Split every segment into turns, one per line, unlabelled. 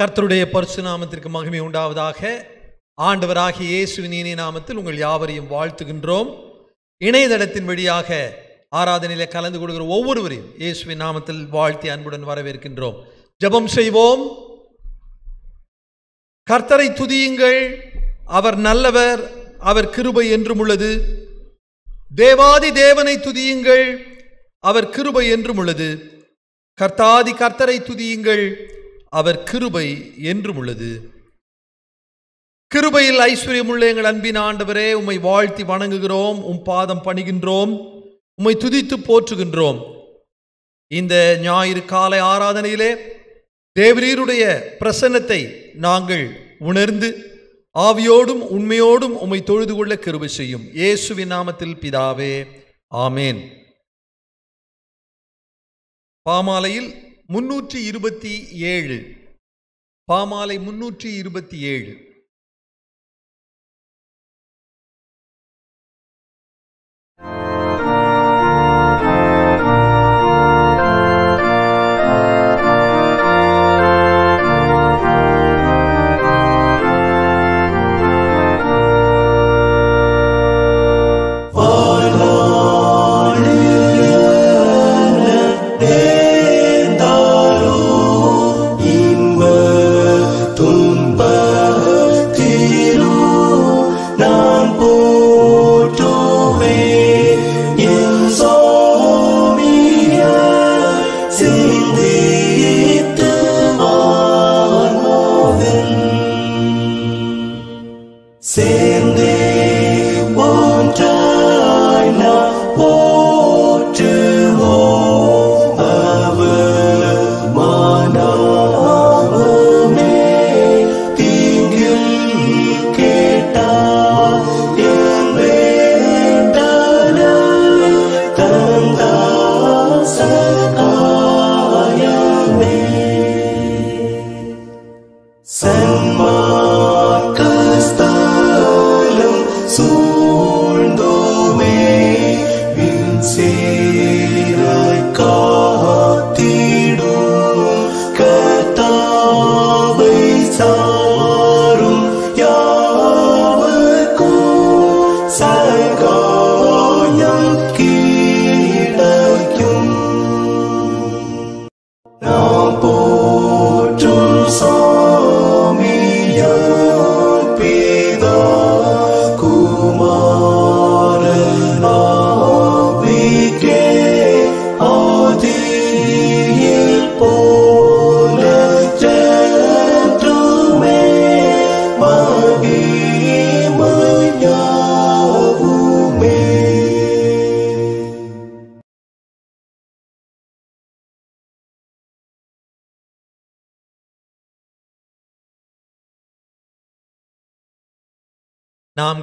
கர்த்தருடைய பரிசு நாமத்திற்கு மகிமை உண்டாவதாக ஆண்டவராகிய இயேசுவின் நாமத்தில் உங்கள் யாவரையும் வாழ்த்துகின்றோம் இணையதளத்தின் வழியாக ஆராதனையில் கலந்து கொடுக்கிற ஒவ்வொருவரையும் இயேசுவின் நாமத்தில் வாழ்த்தி அன்புடன் வரவேற்கின்றோம் ஜபம் செய்வோம் கர்த்தரை துதியுங்கள் அவர் நல்லவர் அவர் கிருபை என்றும் உள்ளது தேவாதி தேவனை துதியுங்கள் அவர் கிருபை என்றும் உள்ளது கர்த்தாதி கர்த்தரை துதியுங்கள் அவர் கிருபை என்றும் உள்ளது கிருபையில் உள்ள எங்கள் அன்பின் ஆண்டவரே உம்மை வாழ்த்தி வணங்குகிறோம் உம் பாதம் பணிகின்றோம் உம்மை துதித்து போற்றுகின்றோம் இந்த ஞாயிறு காலை ஆராதனையிலே தேவரீருடைய பிரசன்னத்தை நாங்கள் உணர்ந்து ஆவியோடும் உண்மையோடும் உம்மை தொழுது கொள்ள கிருபை செய்யும் இயேசுவின் நாமத்தில் பிதாவே ஆமேன் பாமாலையில் முன்னூற்றி இருபத்தி ஏழு பாமாலை முன்னூற்றி இருபத்தி ஏழு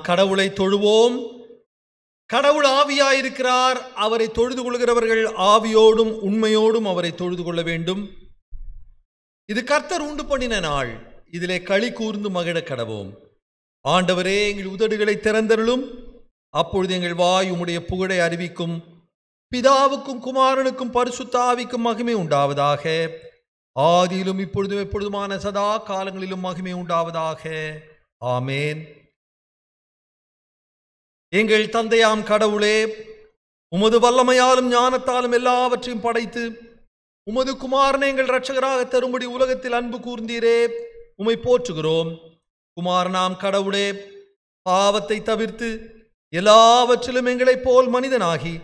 கடவுளை தொழுவோம் கடவுள் ஆவியாயிருக்கிறார் அவரை தொழுது கொள்கிறவர்கள் ஆவியோடும் உண்மையோடும் அவரை தொழுது கொள்ள வேண்டும் இது கர்த்தர் உண்டு பண்ணின நாள் இதிலே களி கூர்ந்து மகிழ கடவோம் ஆண்டவரே எங்கள் உதடுகளை திறந்தருளும் அப்பொழுது எங்கள் வாய் உம்முடைய புகழை அறிவிக்கும் பிதாவுக்கும் குமாரனுக்கும் பரிசுத்தாவிக்கும் மகிமை உண்டாவதாக ஆதியிலும் இப்பொழுதும் எப்பொழுதுமான சதா காலங்களிலும் மகிமை உண்டாவதாக ஆமேன் எங்கள் தந்தையாம் கடவுளே உமது வல்லமையாலும் ஞானத்தாலும் எல்லாவற்றையும் படைத்து உமது குமாரனை எங்கள் ரட்சகராக தரும்படி உலகத்தில் அன்பு கூர்ந்தீரே உமை போற்றுகிறோம் குமாரனாம் கடவுளே பாவத்தை தவிர்த்து எல்லாவற்றிலும் எங்களைப் போல் மனிதனாகி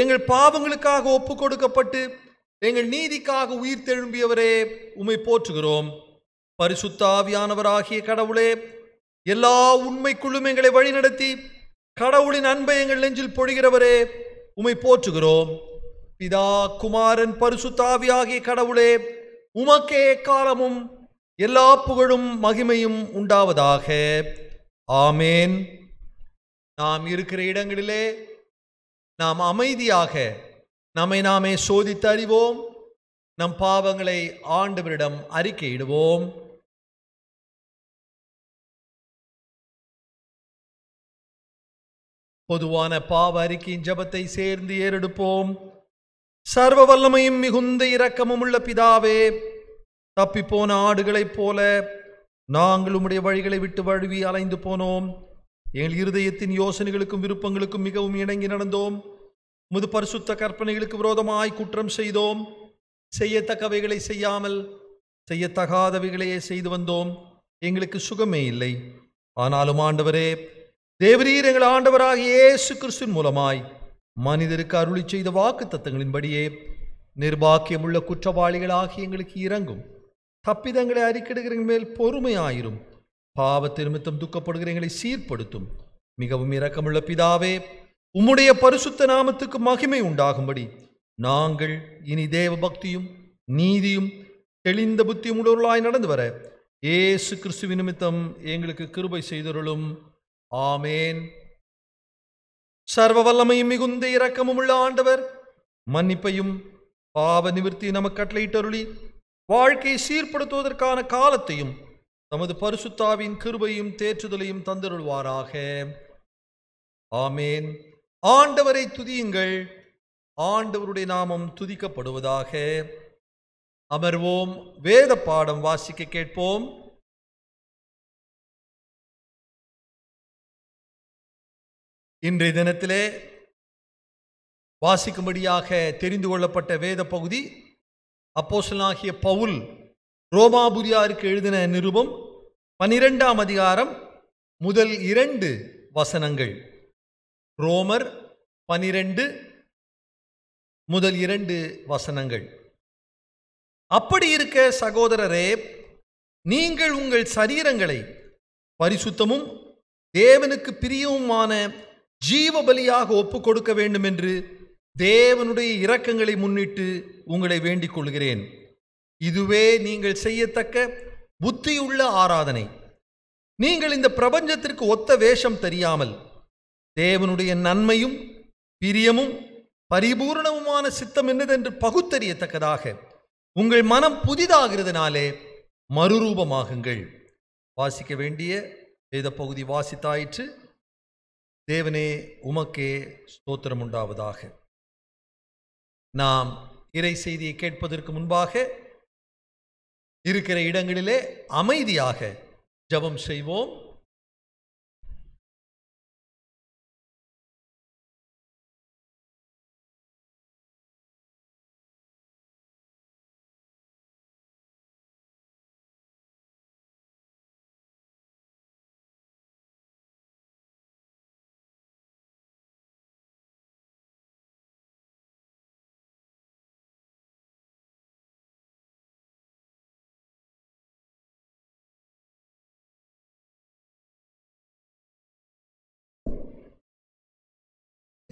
எங்கள் பாவங்களுக்காக ஒப்பு கொடுக்கப்பட்டு எங்கள் நீதிக்காக உயிர் தெழும்பியவரே உமை போற்றுகிறோம் பரிசுத்தாவியானவராகிய கடவுளே எல்லா உண்மைக்குள்ளும் எங்களை வழிநடத்தி கடவுளின் அன்பை எங்கள் நெஞ்சில் பொழிகிறவரே உமை போற்றுகிறோம் பிதா குமாரன் பரிசு தாவியாகிய கடவுளே உமக்கே காலமும் எல்லா புகழும் மகிமையும் உண்டாவதாக ஆமேன் நாம் இருக்கிற இடங்களிலே நாம் அமைதியாக நம்மை நாமே சோதித்து அறிவோம் நம் பாவங்களை ஆண்டவரிடம் அறிக்கையிடுவோம் பொதுவான பாவ அறிக்கையின் ஜபத்தை சேர்ந்து ஏறெடுப்போம் சர்வ வல்லமையும் மிகுந்த இரக்கமும் உள்ள பிதாவே தப்பிப்போன ஆடுகளைப் போல நாங்கள் உம்முடைய வழிகளை விட்டு வழுவி அலைந்து போனோம் எங்கள் இருதயத்தின் யோசனைகளுக்கும் விருப்பங்களுக்கும் மிகவும் இணங்கி நடந்தோம் முது பரிசுத்த கற்பனைகளுக்கு விரோதமாய் குற்றம் செய்தோம் செய்யத்தக்கவைகளை செய்யாமல் செய்யத்தகாதவைகளையே செய்து வந்தோம் எங்களுக்கு சுகமே இல்லை ஆனாலும் ஆண்டவரே தேவரீர் எங்கள் ஆண்டவராக இயேசு கிறிஸ்துவின் மூலமாய் மனிதருக்கு அருளி செய்த வாக்கு தத்தங்களின்படியே நிர்பாக்கியமுள்ள குற்றவாளிகளாகி எங்களுக்கு இறங்கும் தப்பிதங்களை அறிக்கிடுகிறவங்க மேல் பொறுமையாயிரும் பாவத்திருமித்தம் எங்களை சீர்படுத்தும் மிகவும் இரக்கமுள்ள பிதாவே உம்முடைய பரிசுத்த நாமத்துக்கு மகிமை உண்டாகும்படி நாங்கள் இனி தேவ பக்தியும் நீதியும் தெளிந்த புத்தியும் உள்ளவர்களாய் நடந்து வர ஏசு கிறிஸ்து நிமித்தம் எங்களுக்கு கிருபை செய்தவர்களும் ஆமேன் சர்வ வல்லமையும் மிகுந்த இரக்கமும் உள்ள ஆண்டவர் மன்னிப்பையும் பாவ நிவர்த்தி நமக்கு கட்டளையிட்டருளி வாழ்க்கையை சீர்படுத்துவதற்கான காலத்தையும் நமது பரிசுத்தாவின் கிருபையும் தேற்றுதலையும் தந்தருள்வாராக ஆமேன் ஆண்டவரை துதியுங்கள் ஆண்டவருடைய நாமம் துதிக்கப்படுவதாக அமர்வோம் வேத பாடம் வாசிக்க கேட்போம்
இன்றைய தினத்திலே
வாசிக்கும்படியாக தெரிந்து கொள்ளப்பட்ட வேத பகுதி அப்போசலாகிய பவுல் ரோமாபுரியாருக்கு எழுதின நிருபம் பனிரெண்டாம் அதிகாரம் முதல் இரண்டு வசனங்கள் ரோமர் பனிரெண்டு முதல் இரண்டு வசனங்கள் அப்படி இருக்க சகோதரரே நீங்கள் உங்கள் சரீரங்களை பரிசுத்தமும் தேவனுக்கு பிரியவுமான ஜீவ பலியாக ஒப்பு கொடுக்க வேண்டும் என்று தேவனுடைய இரக்கங்களை முன்னிட்டு உங்களை வேண்டிக் கொள்கிறேன் இதுவே நீங்கள் செய்யத்தக்க புத்தியுள்ள ஆராதனை நீங்கள் இந்த பிரபஞ்சத்திற்கு ஒத்த வேஷம் தெரியாமல் தேவனுடைய நன்மையும் பிரியமும் பரிபூர்ணவுமான சித்தம் என்னதென்று பகுத்தறியத்தக்கதாக உங்கள் மனம் புதிதாகிறதுனாலே மறுரூபமாகுங்கள் வாசிக்க வேண்டிய வேத பகுதி வாசித்தாயிற்று தேவனே உமக்கே ஸ்தோத்திரம் உண்டாவதாக நாம் இறை செய்தியை கேட்பதற்கு முன்பாக இருக்கிற இடங்களிலே அமைதியாக ஜபம் செய்வோம்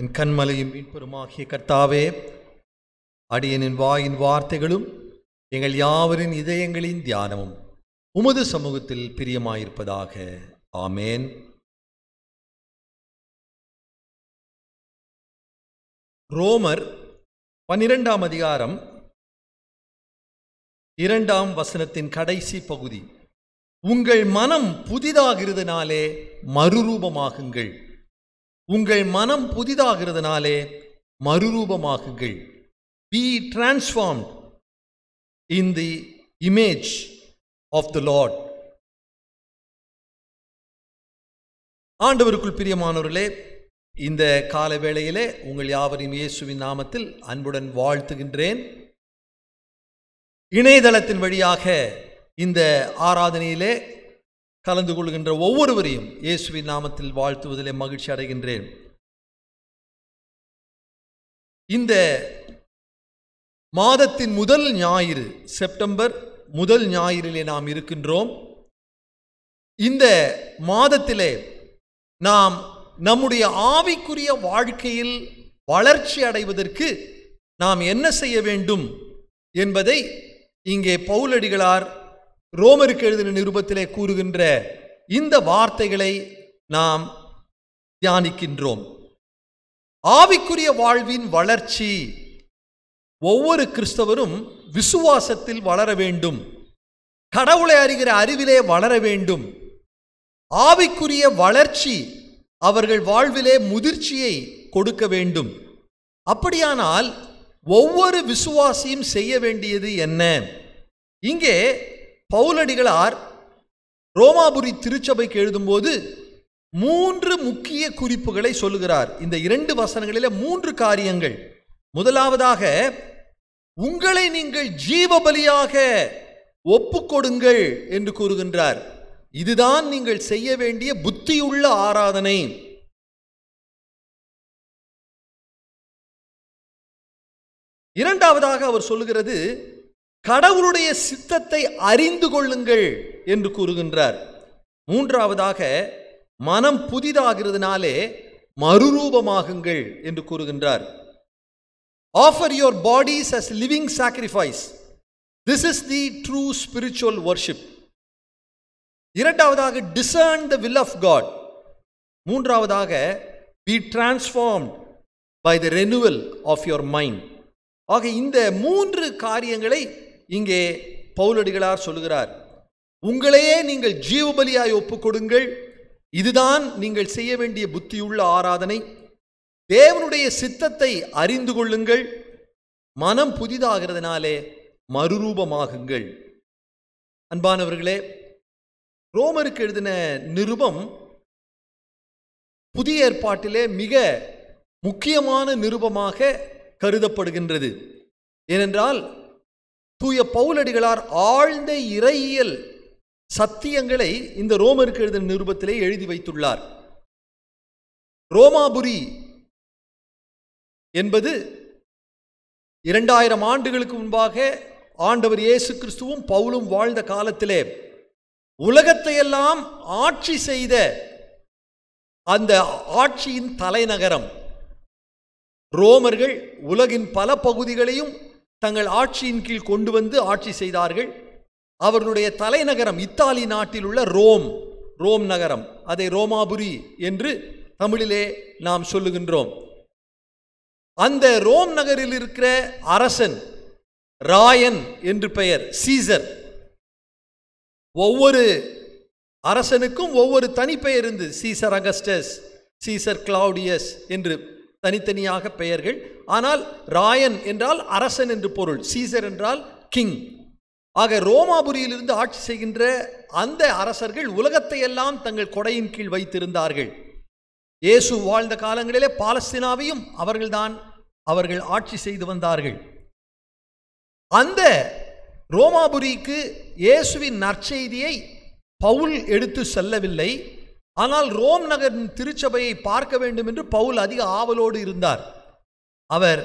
என் கண்மலையும் மீட்பெருமாகிய கர்த்தாவே அடியனின் வாயின் வார்த்தைகளும் எங்கள் யாவரின் இதயங்களின் தியானமும் உமது சமூகத்தில் பிரியமாயிருப்பதாக ஆமேன்
ரோமர் பன்னிரெண்டாம் அதிகாரம்
இரண்டாம் வசனத்தின் கடைசி பகுதி உங்கள் மனம் புதிதாகிறதுனாலே மறுரூபமாகுங்கள் உங்கள் மனம் புதிதாகிறதுனாலே மறுரூபமாகுங்கள் be transform in the image of the Lord ஆண்டவருக்குள் பிரியமானவர்களே இந்த கால வேளையிலே உங்கள் யாவரையும் இயேசுவின் நாமத்தில் அன்புடன் வாழ்த்துகின்றேன் இணையதளத்தின் வழியாக இந்த ஆராதனையிலே கலந்து கொள்கின்ற ஒவ்வொருவரையும் இயேசுவின் நாமத்தில் வாழ்த்துவதிலே மகிழ்ச்சி அடைகின்றேன் இந்த மாதத்தின் முதல் ஞாயிறு செப்டம்பர் முதல் ஞாயிறிலே நாம் இருக்கின்றோம் இந்த மாதத்திலே நாம் நம்முடைய ஆவிக்குரிய வாழ்க்கையில் வளர்ச்சி அடைவதற்கு நாம் என்ன செய்ய வேண்டும் என்பதை இங்கே பவுலடிகளார் ரோமருக்கு எழுதின நிருபத்திலே கூறுகின்ற இந்த வார்த்தைகளை நாம் தியானிக்கின்றோம் ஆவிக்குரிய வாழ்வின் வளர்ச்சி ஒவ்வொரு கிறிஸ்தவரும் விசுவாசத்தில் வளர வேண்டும் கடவுளை அறிகிற அறிவிலே வளர வேண்டும் ஆவிக்குரிய வளர்ச்சி அவர்கள் வாழ்விலே முதிர்ச்சியை கொடுக்க வேண்டும் அப்படியானால் ஒவ்வொரு விசுவாசியும் செய்ய வேண்டியது என்ன இங்கே பவுலடிகளார் ரோமாபுரி திருச்சபைக்கு எழுதும்போது மூன்று முக்கிய குறிப்புகளை சொல்லுகிறார் இந்த இரண்டு வசனங்களில மூன்று காரியங்கள் முதலாவதாக உங்களை நீங்கள் ஜீவபலியாக ஒப்பு கொடுங்கள் என்று கூறுகின்றார் இதுதான் நீங்கள் செய்ய வேண்டிய புத்தியுள்ள ஆராதனை
இரண்டாவதாக அவர் சொல்லுகிறது
கடவுளுடைய சித்தத்தை அறிந்து கொள்ளுங்கள் என்று கூறுகின்றார் மூன்றாவதாக மனம் புதிதாகிறதுனாலே மறுரூபமாகுங்கள் என்று கூறுகின்றார் offer your bodies as living sacrifice this is the true spiritual worship இரண்டாவதாக discern the will of God மூன்றாவதாக be transform by the renewal of your mind ஆக இந்த மூன்று காரியங்களை இங்கே பௌலடிகளார் சொல்லுகிறார் உங்களையே நீங்கள் ஜீவபலியாய் ஒப்புக்கொடுங்கள் இதுதான் நீங்கள் செய்ய வேண்டிய புத்தியுள்ள ஆராதனை தேவனுடைய சித்தத்தை அறிந்து கொள்ளுங்கள் மனம் புதிதாகிறதுனாலே மறுரூபமாகுங்கள் அன்பானவர்களே ரோமருக்கு எழுதின நிருபம் புதிய ஏற்பாட்டிலே மிக முக்கியமான நிருபமாக கருதப்படுகின்றது ஏனென்றால் தூய பவுலடிகளார் ஆழ்ந்த இறையியல் சத்தியங்களை இந்த ரோமருக்கு எழுத நிருபத்திலே எழுதி வைத்துள்ளார் ரோமாபுரி என்பது இரண்டாயிரம் ஆண்டுகளுக்கு முன்பாக ஆண்டவர் இயேசு கிறிஸ்துவும் பவுலும் வாழ்ந்த காலத்திலே உலகத்தையெல்லாம் ஆட்சி செய்த அந்த ஆட்சியின் தலைநகரம் ரோமர்கள் உலகின் பல பகுதிகளையும் தங்கள் ஆட்சியின் கீழ் கொண்டு வந்து ஆட்சி செய்தார்கள் அவர்களுடைய தலைநகரம் இத்தாலி நாட்டில் உள்ள ரோம் ரோம் நகரம் அதை ரோமாபுரி என்று தமிழிலே நாம் சொல்லுகின்றோம் அந்த ரோம் நகரில் இருக்கிற அரசன் ராயன் என்று பெயர் சீசர் ஒவ்வொரு அரசனுக்கும் ஒவ்வொரு தனிப்பெயர் இருந்து சீசர் அகஸ்டஸ் சீசர் கிளாடியஸ் என்று தனித்தனியாக பெயர்கள் ஆனால் ராயன் என்றால் அரசன் என்று பொருள் சீசர் என்றால் கிங் ஆக ரோமாபுரியிலிருந்து ஆட்சி செய்கின்ற அந்த அரசர்கள் உலகத்தை எல்லாம் தங்கள் கொடையின் கீழ் வைத்திருந்தார்கள் இயேசு வாழ்ந்த காலங்களிலே பாலஸ்தீனாவையும் அவர்கள்தான் அவர்கள் ஆட்சி செய்து வந்தார்கள் அந்த ரோமாபுரிக்கு இயேசுவின் நற்செய்தியை பவுல் எடுத்து செல்லவில்லை ஆனால் ரோம் நகரின் திருச்சபையை பார்க்க வேண்டும் என்று பவுல் அதிக ஆவலோடு இருந்தார் அவர்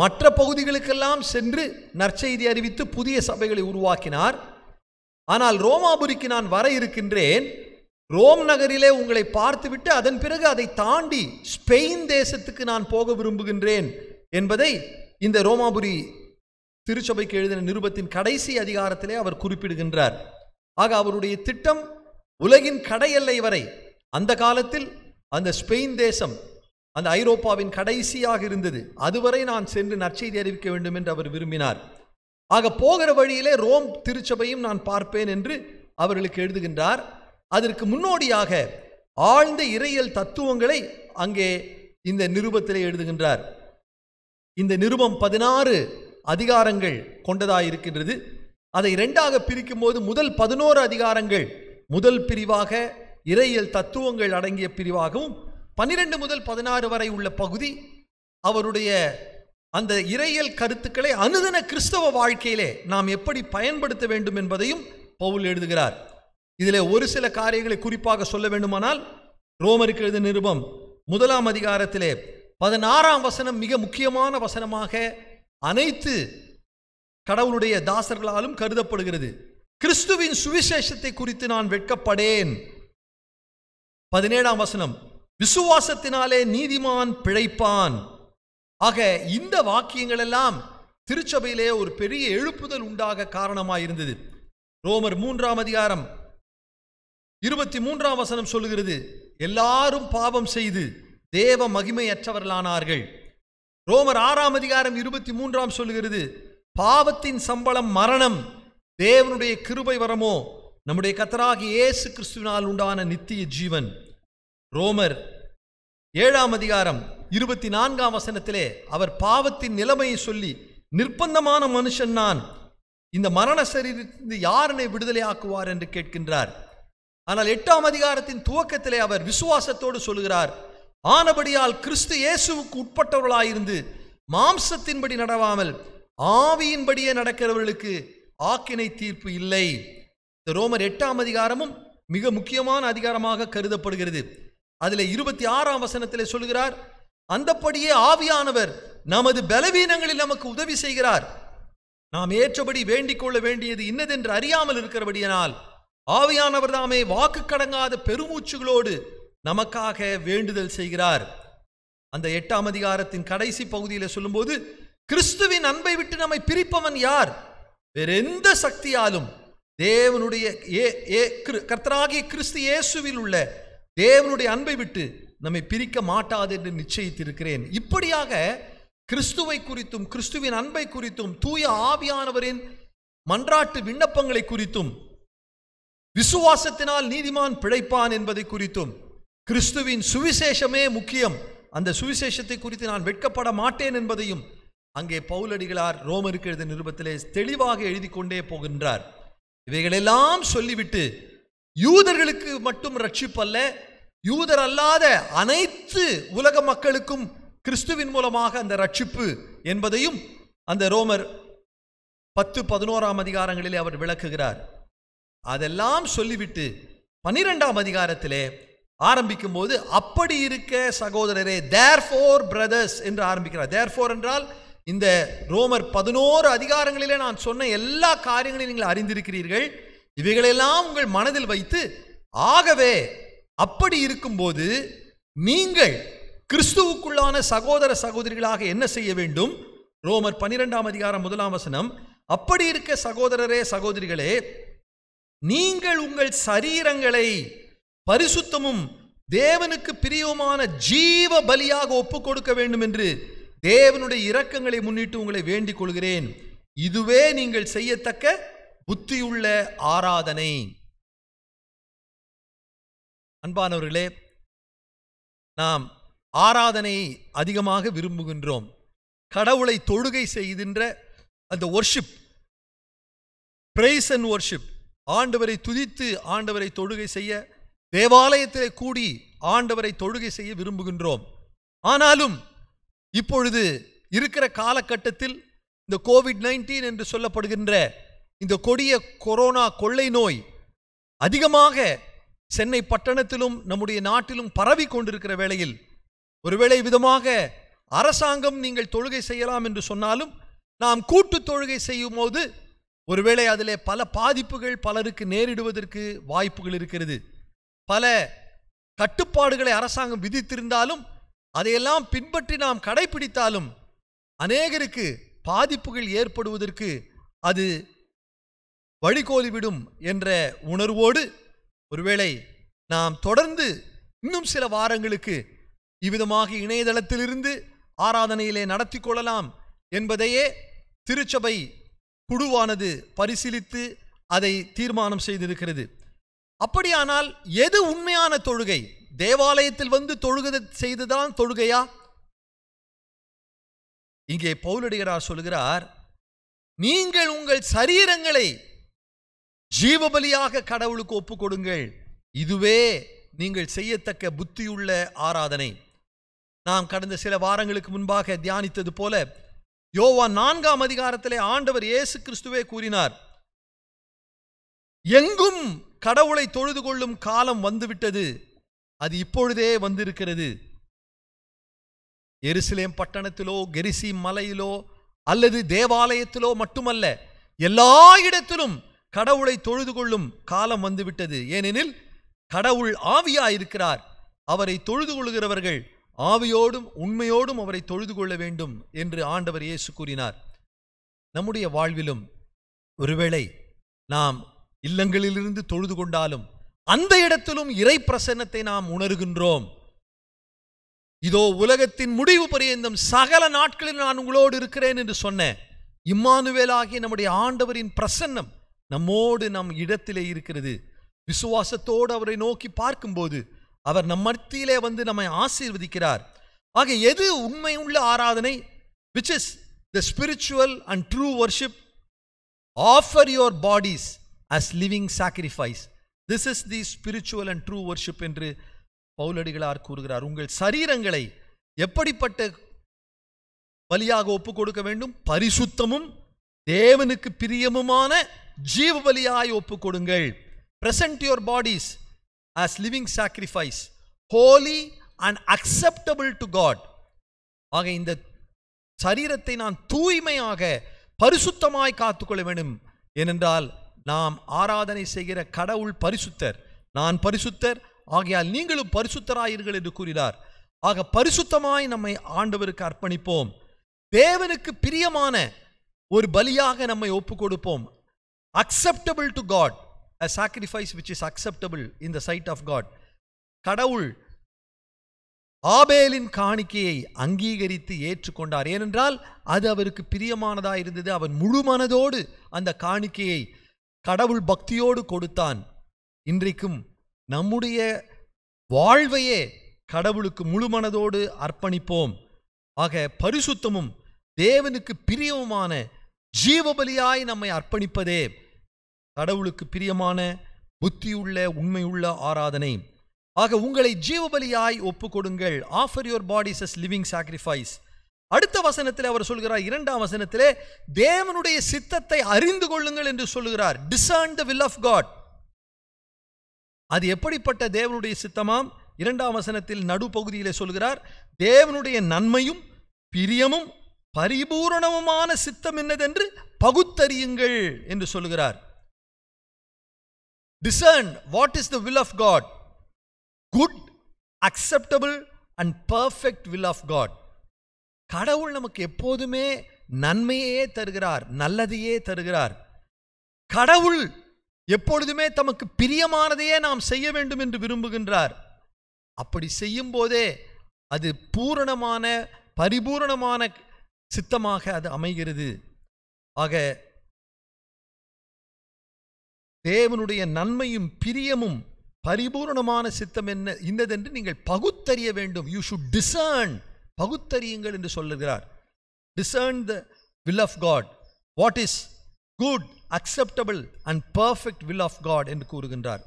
மற்ற பகுதிகளுக்கெல்லாம் சென்று நற்செய்தி அறிவித்து புதிய சபைகளை உருவாக்கினார் ஆனால் ரோமாபுரிக்கு நான் வர இருக்கின்றேன் ரோம் நகரிலே உங்களை பார்த்துவிட்டு அதன் பிறகு அதை தாண்டி ஸ்பெயின் தேசத்துக்கு நான் போக விரும்புகின்றேன் என்பதை இந்த ரோமாபுரி திருச்சபைக்கு எழுதின நிருபத்தின் கடைசி அதிகாரத்திலே அவர் குறிப்பிடுகின்றார் ஆக அவருடைய திட்டம் உலகின் கடையெல்லை வரை அந்த காலத்தில் அந்த ஸ்பெயின் தேசம் அந்த ஐரோப்பாவின் கடைசியாக இருந்தது அதுவரை நான் சென்று நற்செய்தி அறிவிக்க வேண்டும் என்று அவர் விரும்பினார் ஆக போகிற வழியிலே ரோம் திருச்சபையும் நான் பார்ப்பேன் என்று அவர்களுக்கு எழுதுகின்றார் அதற்கு முன்னோடியாக ஆழ்ந்த இறையல் தத்துவங்களை அங்கே இந்த நிருபத்திலே எழுதுகின்றார் இந்த நிருபம் பதினாறு அதிகாரங்கள் கொண்டதாக இருக்கின்றது அதை இரண்டாக போது முதல் பதினோரு அதிகாரங்கள் முதல் பிரிவாக இறையியல் தத்துவங்கள் அடங்கிய பிரிவாகவும் பன்னிரெண்டு முதல் பதினாறு வரை உள்ள பகுதி அவருடைய அந்த இறையியல் கருத்துக்களை அனுதன கிறிஸ்தவ வாழ்க்கையிலே நாம் எப்படி பயன்படுத்த வேண்டும் என்பதையும் பவுல் எழுதுகிறார் இதில் ஒரு சில காரியங்களை குறிப்பாக சொல்ல வேண்டுமானால் ரோமருக்கு எழுத நிருபம் முதலாம் அதிகாரத்திலே பதினாறாம் வசனம் மிக முக்கியமான வசனமாக அனைத்து கடவுளுடைய தாசர்களாலும் கருதப்படுகிறது கிறிஸ்துவின் சுவிசேஷத்தை குறித்து நான் வெட்கப்படேன் பதினேழாம் வசனம் விசுவாசத்தினாலே நீதிமான் பிழைப்பான் ஆக இந்த வாக்கியங்கள் எல்லாம் திருச்சபையிலே ஒரு பெரிய எழுப்புதல் உண்டாக காரணமாக இருந்தது ரோமர் மூன்றாம் அதிகாரம் இருபத்தி மூன்றாம் வசனம் சொல்லுகிறது எல்லாரும் பாவம் செய்து தேவ மகிமையற்றவர்களானார்கள் ரோமர் ஆறாம் அதிகாரம் இருபத்தி மூன்றாம் சொல்லுகிறது பாவத்தின் சம்பளம் மரணம் தேவனுடைய கிருபை வரமோ நம்முடைய கத்தராகி இயேசு கிறிஸ்துவினால் உண்டான நித்திய ஜீவன் ரோமர் ஏழாம் அதிகாரம் இருபத்தி நான்காம் வசனத்திலே அவர் பாவத்தின் நிலைமையை சொல்லி நிர்பந்தமான மனுஷன் நான் இந்த மரண சரீரத்திலிருந்து யாரனை விடுதலை ஆக்குவார் என்று கேட்கின்றார் ஆனால் எட்டாம் அதிகாரத்தின் துவக்கத்திலே அவர் விசுவாசத்தோடு சொல்கிறார் ஆனபடியால் கிறிஸ்து இயேசுவுக்கு உட்பட்டவர்களாயிருந்து மாம்சத்தின்படி நடவாமல் ஆவியின்படியே நடக்கிறவர்களுக்கு ஆக்கினை தீர்ப்பு இல்லை ரோமர் எட்டாம் அதிகாரமும் மிக முக்கியமான அதிகாரமாக கருதப்படுகிறது அதில் இருபத்தி ஆறாம் வசனத்தில் சொல்கிறார் அந்தப்படியே ஆவியானவர் நமது பலவீனங்களில் நமக்கு உதவி செய்கிறார் நாம் ஏற்றபடி வேண்டிக் கொள்ள வேண்டியது இன்னதென்று அறியாமல் இருக்கிறபடியினால் ஆவியானவர் தாமே வாக்கு கடங்காத பெருமூச்சுகளோடு நமக்காக வேண்டுதல் செய்கிறார் அந்த எட்டாம் அதிகாரத்தின் கடைசி பகுதியில் சொல்லும்போது கிறிஸ்துவின் அன்பை விட்டு நம்மை பிரிப்பவன் யார் வேறெந்த சக்தியாலும் தேவனுடைய ஏ ஏ கர்த்தராகிய கிறிஸ்து இயேசுவில் உள்ள தேவனுடைய அன்பை விட்டு நம்மை பிரிக்க மாட்டாது என்று நிச்சயித்திருக்கிறேன் இப்படியாக கிறிஸ்துவை குறித்தும் கிறிஸ்துவின் அன்பை குறித்தும் தூய ஆவியானவரின் மன்றாட்டு விண்ணப்பங்களை குறித்தும் விசுவாசத்தினால் நீதிமான் பிழைப்பான் என்பதை குறித்தும் கிறிஸ்துவின் சுவிசேஷமே முக்கியம் அந்த சுவிசேஷத்தை குறித்து நான் வெட்கப்பட மாட்டேன் என்பதையும் அங்கே பவுலடிகளார் ரோமருக்கு எழுத நிருபத்திலே தெளிவாக எழுதி கொண்டே போகின்றார் இவைகளெல்லாம் சொல்லிவிட்டு யூதர்களுக்கு மட்டும் ரட்சிப்பல்ல யூதர் அல்லாத அனைத்து உலக மக்களுக்கும் கிறிஸ்துவின் மூலமாக அந்த ரட்சிப்பு என்பதையும் அந்த ரோமர் பத்து பதினோராம் அதிகாரங்களிலே அவர் விளக்குகிறார் அதெல்லாம் சொல்லிவிட்டு பனிரெண்டாம் அதிகாரத்திலே ஆரம்பிக்கும் போது அப்படி இருக்க சகோதரரே தேர் ஃபோர் பிரதர்ஸ் என்று ஆரம்பிக்கிறார் தேர் ஃபோர் என்றால் இந்த ரோமர் பதினோரு அதிகாரங்களிலே நான் சொன்ன எல்லா காரியங்களையும் நீங்கள் அறிந்திருக்கிறீர்கள் இவைகளெல்லாம் உங்கள் மனதில் வைத்து ஆகவே அப்படி இருக்கும்போது நீங்கள் கிறிஸ்துவுக்குள்ளான சகோதர சகோதரிகளாக என்ன செய்ய வேண்டும் ரோமர் பனிரெண்டாம் அதிகாரம் முதலாம் வசனம் அப்படி இருக்க சகோதரரே சகோதரிகளே நீங்கள் உங்கள் சரீரங்களை பரிசுத்தமும் தேவனுக்கு பிரியமான ஜீவ பலியாக ஒப்பு கொடுக்க வேண்டும் என்று தேவனுடைய இரக்கங்களை முன்னிட்டு உங்களை வேண்டிக் கொள்கிறேன் இதுவே நீங்கள் செய்யத்தக்க புத்தியுள்ள ஆராதனை அன்பானவர்களே நாம் ஆராதனையை அதிகமாக விரும்புகின்றோம் கடவுளை தொழுகை செய்கின்ற அந்த ஒர்ஷிப் பிரைஸ் அண்ட் ஒர்ஷிப் ஆண்டவரை துதித்து ஆண்டவரை தொழுகை செய்ய தேவாலயத்திலே கூடி ஆண்டவரை தொழுகை செய்ய விரும்புகின்றோம் ஆனாலும் இப்பொழுது இருக்கிற காலகட்டத்தில் இந்த கோவிட் நைன்டீன் என்று சொல்லப்படுகின்ற இந்த கொடிய கொரோனா கொள்ளை நோய் அதிகமாக சென்னை பட்டணத்திலும் நம்முடைய நாட்டிலும் பரவி கொண்டிருக்கிற வேளையில் ஒருவேளை விதமாக அரசாங்கம் நீங்கள் தொழுகை செய்யலாம் என்று சொன்னாலும் நாம் கூட்டு தொழுகை செய்யும் போது ஒருவேளை அதிலே பல பாதிப்புகள் பலருக்கு நேரிடுவதற்கு வாய்ப்புகள் இருக்கிறது பல கட்டுப்பாடுகளை அரசாங்கம் விதித்திருந்தாலும் அதையெல்லாம் பின்பற்றி நாம் கடைபிடித்தாலும் அநேகருக்கு பாதிப்புகள் ஏற்படுவதற்கு அது வழிகோலிவிடும் என்ற உணர்வோடு ஒருவேளை நாம் தொடர்ந்து இன்னும் சில வாரங்களுக்கு இவ்விதமாக இணையதளத்திலிருந்து ஆராதனையிலே நடத்தி கொள்ளலாம் என்பதையே திருச்சபை குழுவானது பரிசீலித்து அதை தீர்மானம் செய்திருக்கிறது அப்படியானால் எது உண்மையான தொழுகை தேவாலயத்தில் வந்து தொழுகை செய்துதான் தொழுகையா இங்கே பௌலடிகரார் சொல்கிறார் நீங்கள் உங்கள் சரீரங்களை ஜீவபலியாக கடவுளுக்கு ஒப்புக்கொடுங்கள் கொடுங்கள் இதுவே நீங்கள் செய்யத்தக்க புத்தியுள்ள ஆராதனை நாம் கடந்த சில வாரங்களுக்கு முன்பாக தியானித்தது போல யோவா நான்காம் அதிகாரத்திலே ஆண்டவர் இயேசு கிறிஸ்துவே கூறினார் எங்கும் கடவுளை தொழுது கொள்ளும் காலம் வந்துவிட்டது அது இப்பொழுதே வந்திருக்கிறது எருசலேம் பட்டணத்திலோ கெரிசி மலையிலோ அல்லது தேவாலயத்திலோ மட்டுமல்ல எல்லா இடத்திலும் கடவுளை தொழுது கொள்ளும் காலம் வந்துவிட்டது ஏனெனில் கடவுள் ஆவியாயிருக்கிறார் அவரை தொழுது கொள்கிறவர்கள் ஆவியோடும் உண்மையோடும் அவரை தொழுது கொள்ள வேண்டும் என்று ஆண்டவர் இயேசு கூறினார் நம்முடைய வாழ்விலும் ஒருவேளை நாம் இல்லங்களிலிருந்து தொழுது கொண்டாலும் அந்த இடத்திலும் இறை பிரசன்னத்தை நாம் உணர்கின்றோம் இதோ உலகத்தின் முடிவு பரியந்தம் சகல நாட்களில் நான் உங்களோடு இருக்கிறேன் என்று சொன்னேன் இம்மானுவேலாகிய நம்முடைய ஆண்டவரின் பிரசன்னம் நம்மோடு நம் இடத்திலே இருக்கிறது விசுவாசத்தோடு அவரை நோக்கி பார்க்கும்போது அவர் நம் மத்தியிலே வந்து நம்மை ஆசீர்வதிக்கிறார் ஆக எது உண்மையுள்ள ஆராதனை which is the spiritual and true worship offer your bodies as living sacrifice this is the spiritual and true worship என்று பவுலடிகளார் கூறுகிறார் உங்கள் சரீரங்களை எப்படிப்பட்ட பலியாக ஒப்பு கொடுக்க வேண்டும் பரிசுத்தமும் தேவனுக்கு பிரியமுமான ஜீவ பலியாய் ஒப்பு கொடுங்கள் present your bodies as living sacrifice holy and acceptable to God ஆக இந்த சரீரத்தை நான் தூய்மையாக பரிசுத்தமாய் காத்துக்கொள்ள வேண்டும் ஏனென்றால் நாம் ஆராதனை செய்கிற கடவுள் பரிசுத்தர் நான் பரிசுத்தர் ஆகையால் நீங்களும் பரிசுத்தராயிர்கள் என்று கூறினார் ஆக பரிசுத்தமாய் நம்மை ஆண்டவருக்கு அர்ப்பணிப்போம் தேவனுக்கு பிரியமான ஒரு பலியாக நம்மை ஒப்பு கொடுப்போம் acceptable to God a sacrifice which is acceptable in the sight of God கடவுள் ஆபேலின் காணிக்கையை அங்கீகரித்து ஏற்றுக்கொண்டார் ஏனென்றால் அது அவருக்கு பிரியமானதாக இருந்தது அவன் முழு மனதோடு அந்த காணிக்கையை கடவுள் பக்தியோடு கொடுத்தான் இன்றைக்கும் நம்முடைய வாழ்வையே கடவுளுக்கு முழுமனதோடு அர்ப்பணிப்போம் ஆக பரிசுத்தமும் தேவனுக்கு பிரியமுமான ஜீவபலியாய் நம்மை அர்ப்பணிப்பதே கடவுளுக்கு பிரியமான புத்தியுள்ள உண்மையுள்ள ஆராதனை ஆக உங்களை ஜீவபலியாய் ஒப்பு கொடுங்கள் offer your bodies as living sacrifice அடுத்த வசனத்தில் அவர் சொல்கிறார் இரண்டாம் வசனத்திலே தேவனுடைய சித்தத்தை அறிந்து கொள்ளுங்கள் என்று சொல்கிறார் discern the will of God அது எப்படிப்பட்ட தேவனுடைய சித்தமாம் இரண்டாம் வசனத்தில் நடுப்பகுதியிலே சொல்கிறார் தேவனுடைய நன்மையும் பிரியமும் பரிபூரணமுமான சித்தம் என்னதென்று பகுத்தறியுங்கள் என்று சொல்கிறார் discern what is the will of God good acceptable and perfect will of God கடவுள் நமக்கு எப்போதுமே நன்மையே தருகிறார் நல்லதையே தருகிறார் கடவுள் எப்பொழுதுமே தமக்கு பிரியமானதையே நாம் செய்ய வேண்டும் என்று விரும்புகின்றார் அப்படி செய்யும் போதே அது பூரணமான பரிபூரணமான சித்தமாக அது அமைகிறது ஆக தேவனுடைய நன்மையும் பிரியமும் பரிபூரணமான சித்தம் என்ன இந்ததென்று நீங்கள் பகுத்தறிய வேண்டும் யூ ஷுட் டிசர்ன் பகுத்தறியுங்கள் என்று சொல்லுகிறார் discern the will of God what is good acceptable and perfect will of God என்று கூறுகின்றார்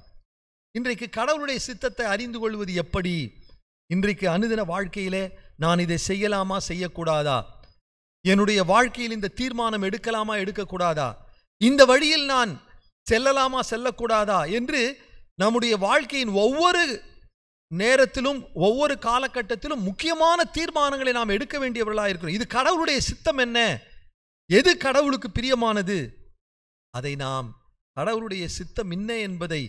இன்றைக்கு கடவுளுடைய சித்தத்தை அறிந்து கொள்வது எப்படி இன்றைக்கு அனுதின வாழ்க்கையிலே நான் இதை செய்யலாமா செய்யக்கூடாதா என்னுடைய வாழ்க்கையில் இந்த தீர்மானம் எடுக்கலாமா எடுக்கக்கூடாதா இந்த வழியில் நான் செல்லலாமா செல்லக்கூடாதா என்று நம்முடைய வாழ்க்கையின் ஒவ்வொரு நேரத்திலும் ஒவ்வொரு காலகட்டத்திலும் முக்கியமான தீர்மானங்களை நாம் எடுக்க வேண்டியவர்களாக இருக்கிறோம் இது கடவுளுடைய சித்தம் என்ன எது கடவுளுக்கு பிரியமானது அதை நாம் கடவுளுடைய சித்தம் என்ன என்பதை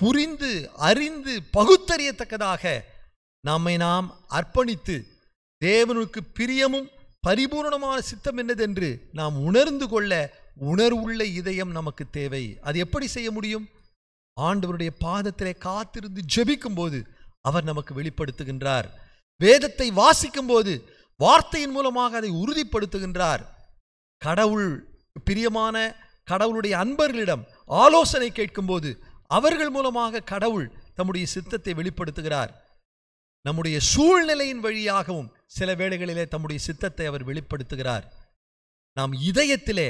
புரிந்து அறிந்து பகுத்தறியத்தக்கதாக நம்மை நாம் அர்ப்பணித்து தேவனுக்கு பிரியமும் பரிபூர்ணமான சித்தம் என்னதென்று நாம் உணர்ந்து கொள்ள உணர்வுள்ள இதயம் நமக்கு தேவை அது எப்படி செய்ய முடியும் ஆண்டவருடைய பாதத்திலே காத்திருந்து ஜெபிக்கும்போது போது அவர் நமக்கு வெளிப்படுத்துகின்றார் வேதத்தை வாசிக்கும் போது வார்த்தையின் மூலமாக அதை உறுதிப்படுத்துகின்றார் கடவுள் பிரியமான கடவுளுடைய அன்பர்களிடம் ஆலோசனை கேட்கும்போது அவர்கள் மூலமாக கடவுள் தம்முடைய சித்தத்தை வெளிப்படுத்துகிறார் நம்முடைய சூழ்நிலையின் வழியாகவும் சில வேளைகளிலே தம்முடைய சித்தத்தை அவர் வெளிப்படுத்துகிறார் நாம் இதயத்திலே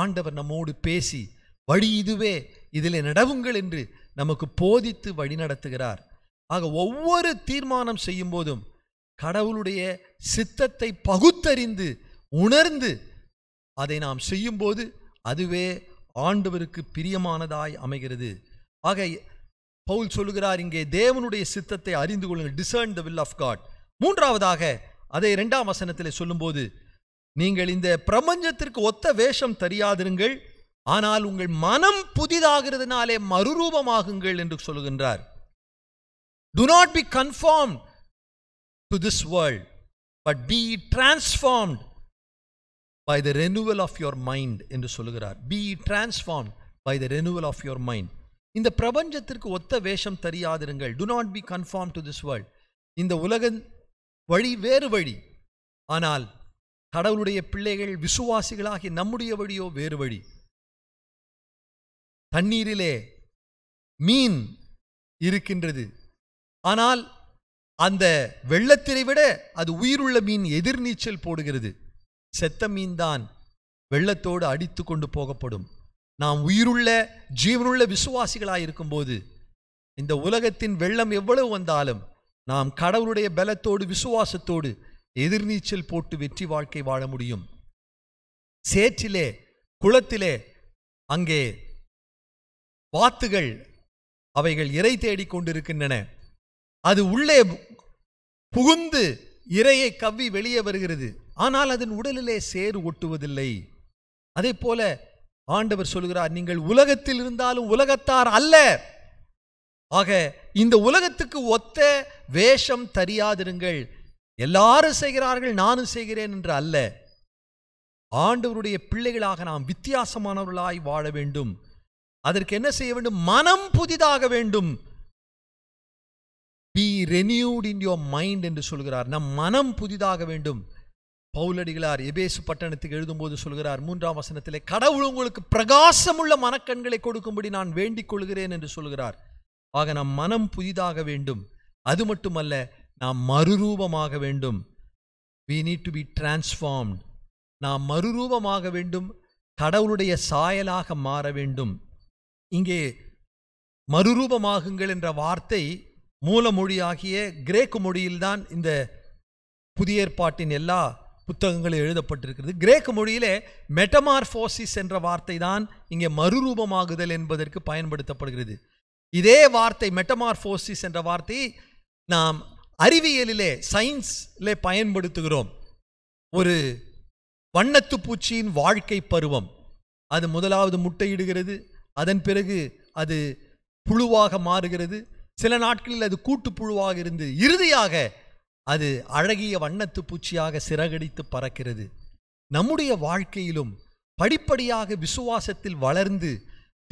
ஆண்டவர் நம்மோடு பேசி வழி இதுவே இதில் நடவுங்கள் என்று நமக்கு போதித்து வழி நடத்துகிறார் ஆக ஒவ்வொரு தீர்மானம் செய்யும் போதும் கடவுளுடைய சித்தத்தை பகுத்தறிந்து உணர்ந்து அதை நாம் செய்யும்போது அதுவே ஆண்டவருக்கு பிரியமானதாய் அமைகிறது ஆக பவுல் சொல்லுகிறார் இங்கே தேவனுடைய சித்தத்தை அறிந்து கொள்ளுங்கள் discern the will of God மூன்றாவதாக அதை இரண்டாம் வசனத்தில் சொல்லும்போது நீங்கள் இந்த பிரபஞ்சத்திற்கு ஒத்த வேஷம் தெரியாதிருங்கள் ஆனால் உங்கள் மனம் புதிதாகிறதுனாலே மறுரூபமாகுங்கள் என்று சொல்லுகின்றார் Do not be conformed to this world, but be transformed by the renewal of your mind என்று சொல்லுகிறார் be transform by the renewal of your mind இந்த பிரபஞ்சத்திற்கு ஒத்த வேஷம் தெரியாதிருங்கள் do not be conform to this world இந்த உலக வழி வேறு வழி ஆனால் கடவுளுடைய பிள்ளைகள் விசுவாசிகளாகி நம்முடைய வழியோ வேறு வழி தண்ணீரிலே மீன் இருக்கின்றது ஆனால் அந்த வெள்ளத்தினை விட அது உயிருள்ள மீன் எதிர்நீச்சல் போடுகிறது செத்த மீன் தான் வெள்ளத்தோடு அடித்து கொண்டு போகப்படும் நாம் உயிருள்ள ஜீவனுள்ள விசுவாசிகளாக இருக்கும்போது இந்த உலகத்தின் வெள்ளம் எவ்வளவு வந்தாலும் நாம் கடவுளுடைய பலத்தோடு விசுவாசத்தோடு எதிர்நீச்சல் போட்டு வெற்றி வாழ்க்கை வாழ முடியும் சேற்றிலே குளத்திலே அங்கே வாத்துகள் அவைகள் இறை தேடிக் கொண்டிருக்கின்றன அது உள்ளே புகுந்து இரையை கவ்வி வெளியே வருகிறது ஆனால் அதன் உடலிலே சேறு ஒட்டுவதில்லை அதே போல ஆண்டவர் சொல்கிறார் நீங்கள் உலகத்தில் இருந்தாலும் உலகத்தார் அல்ல ஆக இந்த உலகத்துக்கு ஒத்த வேஷம் தெரியாதிருங்கள் எல்லாரும் செய்கிறார்கள் நானும் செய்கிறேன் என்று அல்ல ஆண்டவருடைய பிள்ளைகளாக நாம் வித்தியாசமானவர்களாய் வாழ வேண்டும் அதற்கு என்ன செய்ய வேண்டும் மனம் புதிதாக வேண்டும் be renewed in your mind என்று சொல்கிறார் நம் மனம் புதிதாக வேண்டும் பவுலடிகளார் எபேசு பட்டணத்துக்கு எழுதும்போது சொல்கிறார் மூன்றாம் வசனத்திலே கடவுள் உங்களுக்கு பிரகாசமுள்ள மனக்கண்களை கொடுக்கும்படி நான் வேண்டிக் கொள்கிறேன் என்று சொல்கிறார் ஆக நம் மனம் புதிதாக வேண்டும் அது மட்டுமல்ல நாம் மறுரூபமாக வேண்டும் we need to be transformed நாம் மறுரூபமாக வேண்டும் கடவுளுடைய சாயலாக மாற வேண்டும் இங்கே மறுரூபமாகுங்கள் என்ற வார்த்தை மூல மொழியாகிய கிரேக்க மொழியில்தான் இந்த புதிய ஏற்பாட்டின் எல்லா புத்தகங்களும் எழுதப்பட்டிருக்கிறது கிரேக்க மொழியிலே மெட்டமார்ஃபோசிஸ் என்ற வார்த்தை தான் இங்கே மறுரூபமாகுதல் என்பதற்கு பயன்படுத்தப்படுகிறது இதே வார்த்தை மெட்டமார்ஃபோசிஸ் என்ற வார்த்தை நாம் அறிவியலிலே சயின்ஸில் பயன்படுத்துகிறோம் ஒரு வண்ணத்து பூச்சியின் வாழ்க்கை பருவம் அது முதலாவது முட்டையிடுகிறது அதன் பிறகு அது புழுவாக மாறுகிறது சில நாட்களில் அது கூட்டுப்புழுவாக இருந்து இறுதியாக அது அழகிய வண்ணத்து பூச்சியாக சிறகடித்து பறக்கிறது நம்முடைய வாழ்க்கையிலும் படிப்படியாக விசுவாசத்தில் வளர்ந்து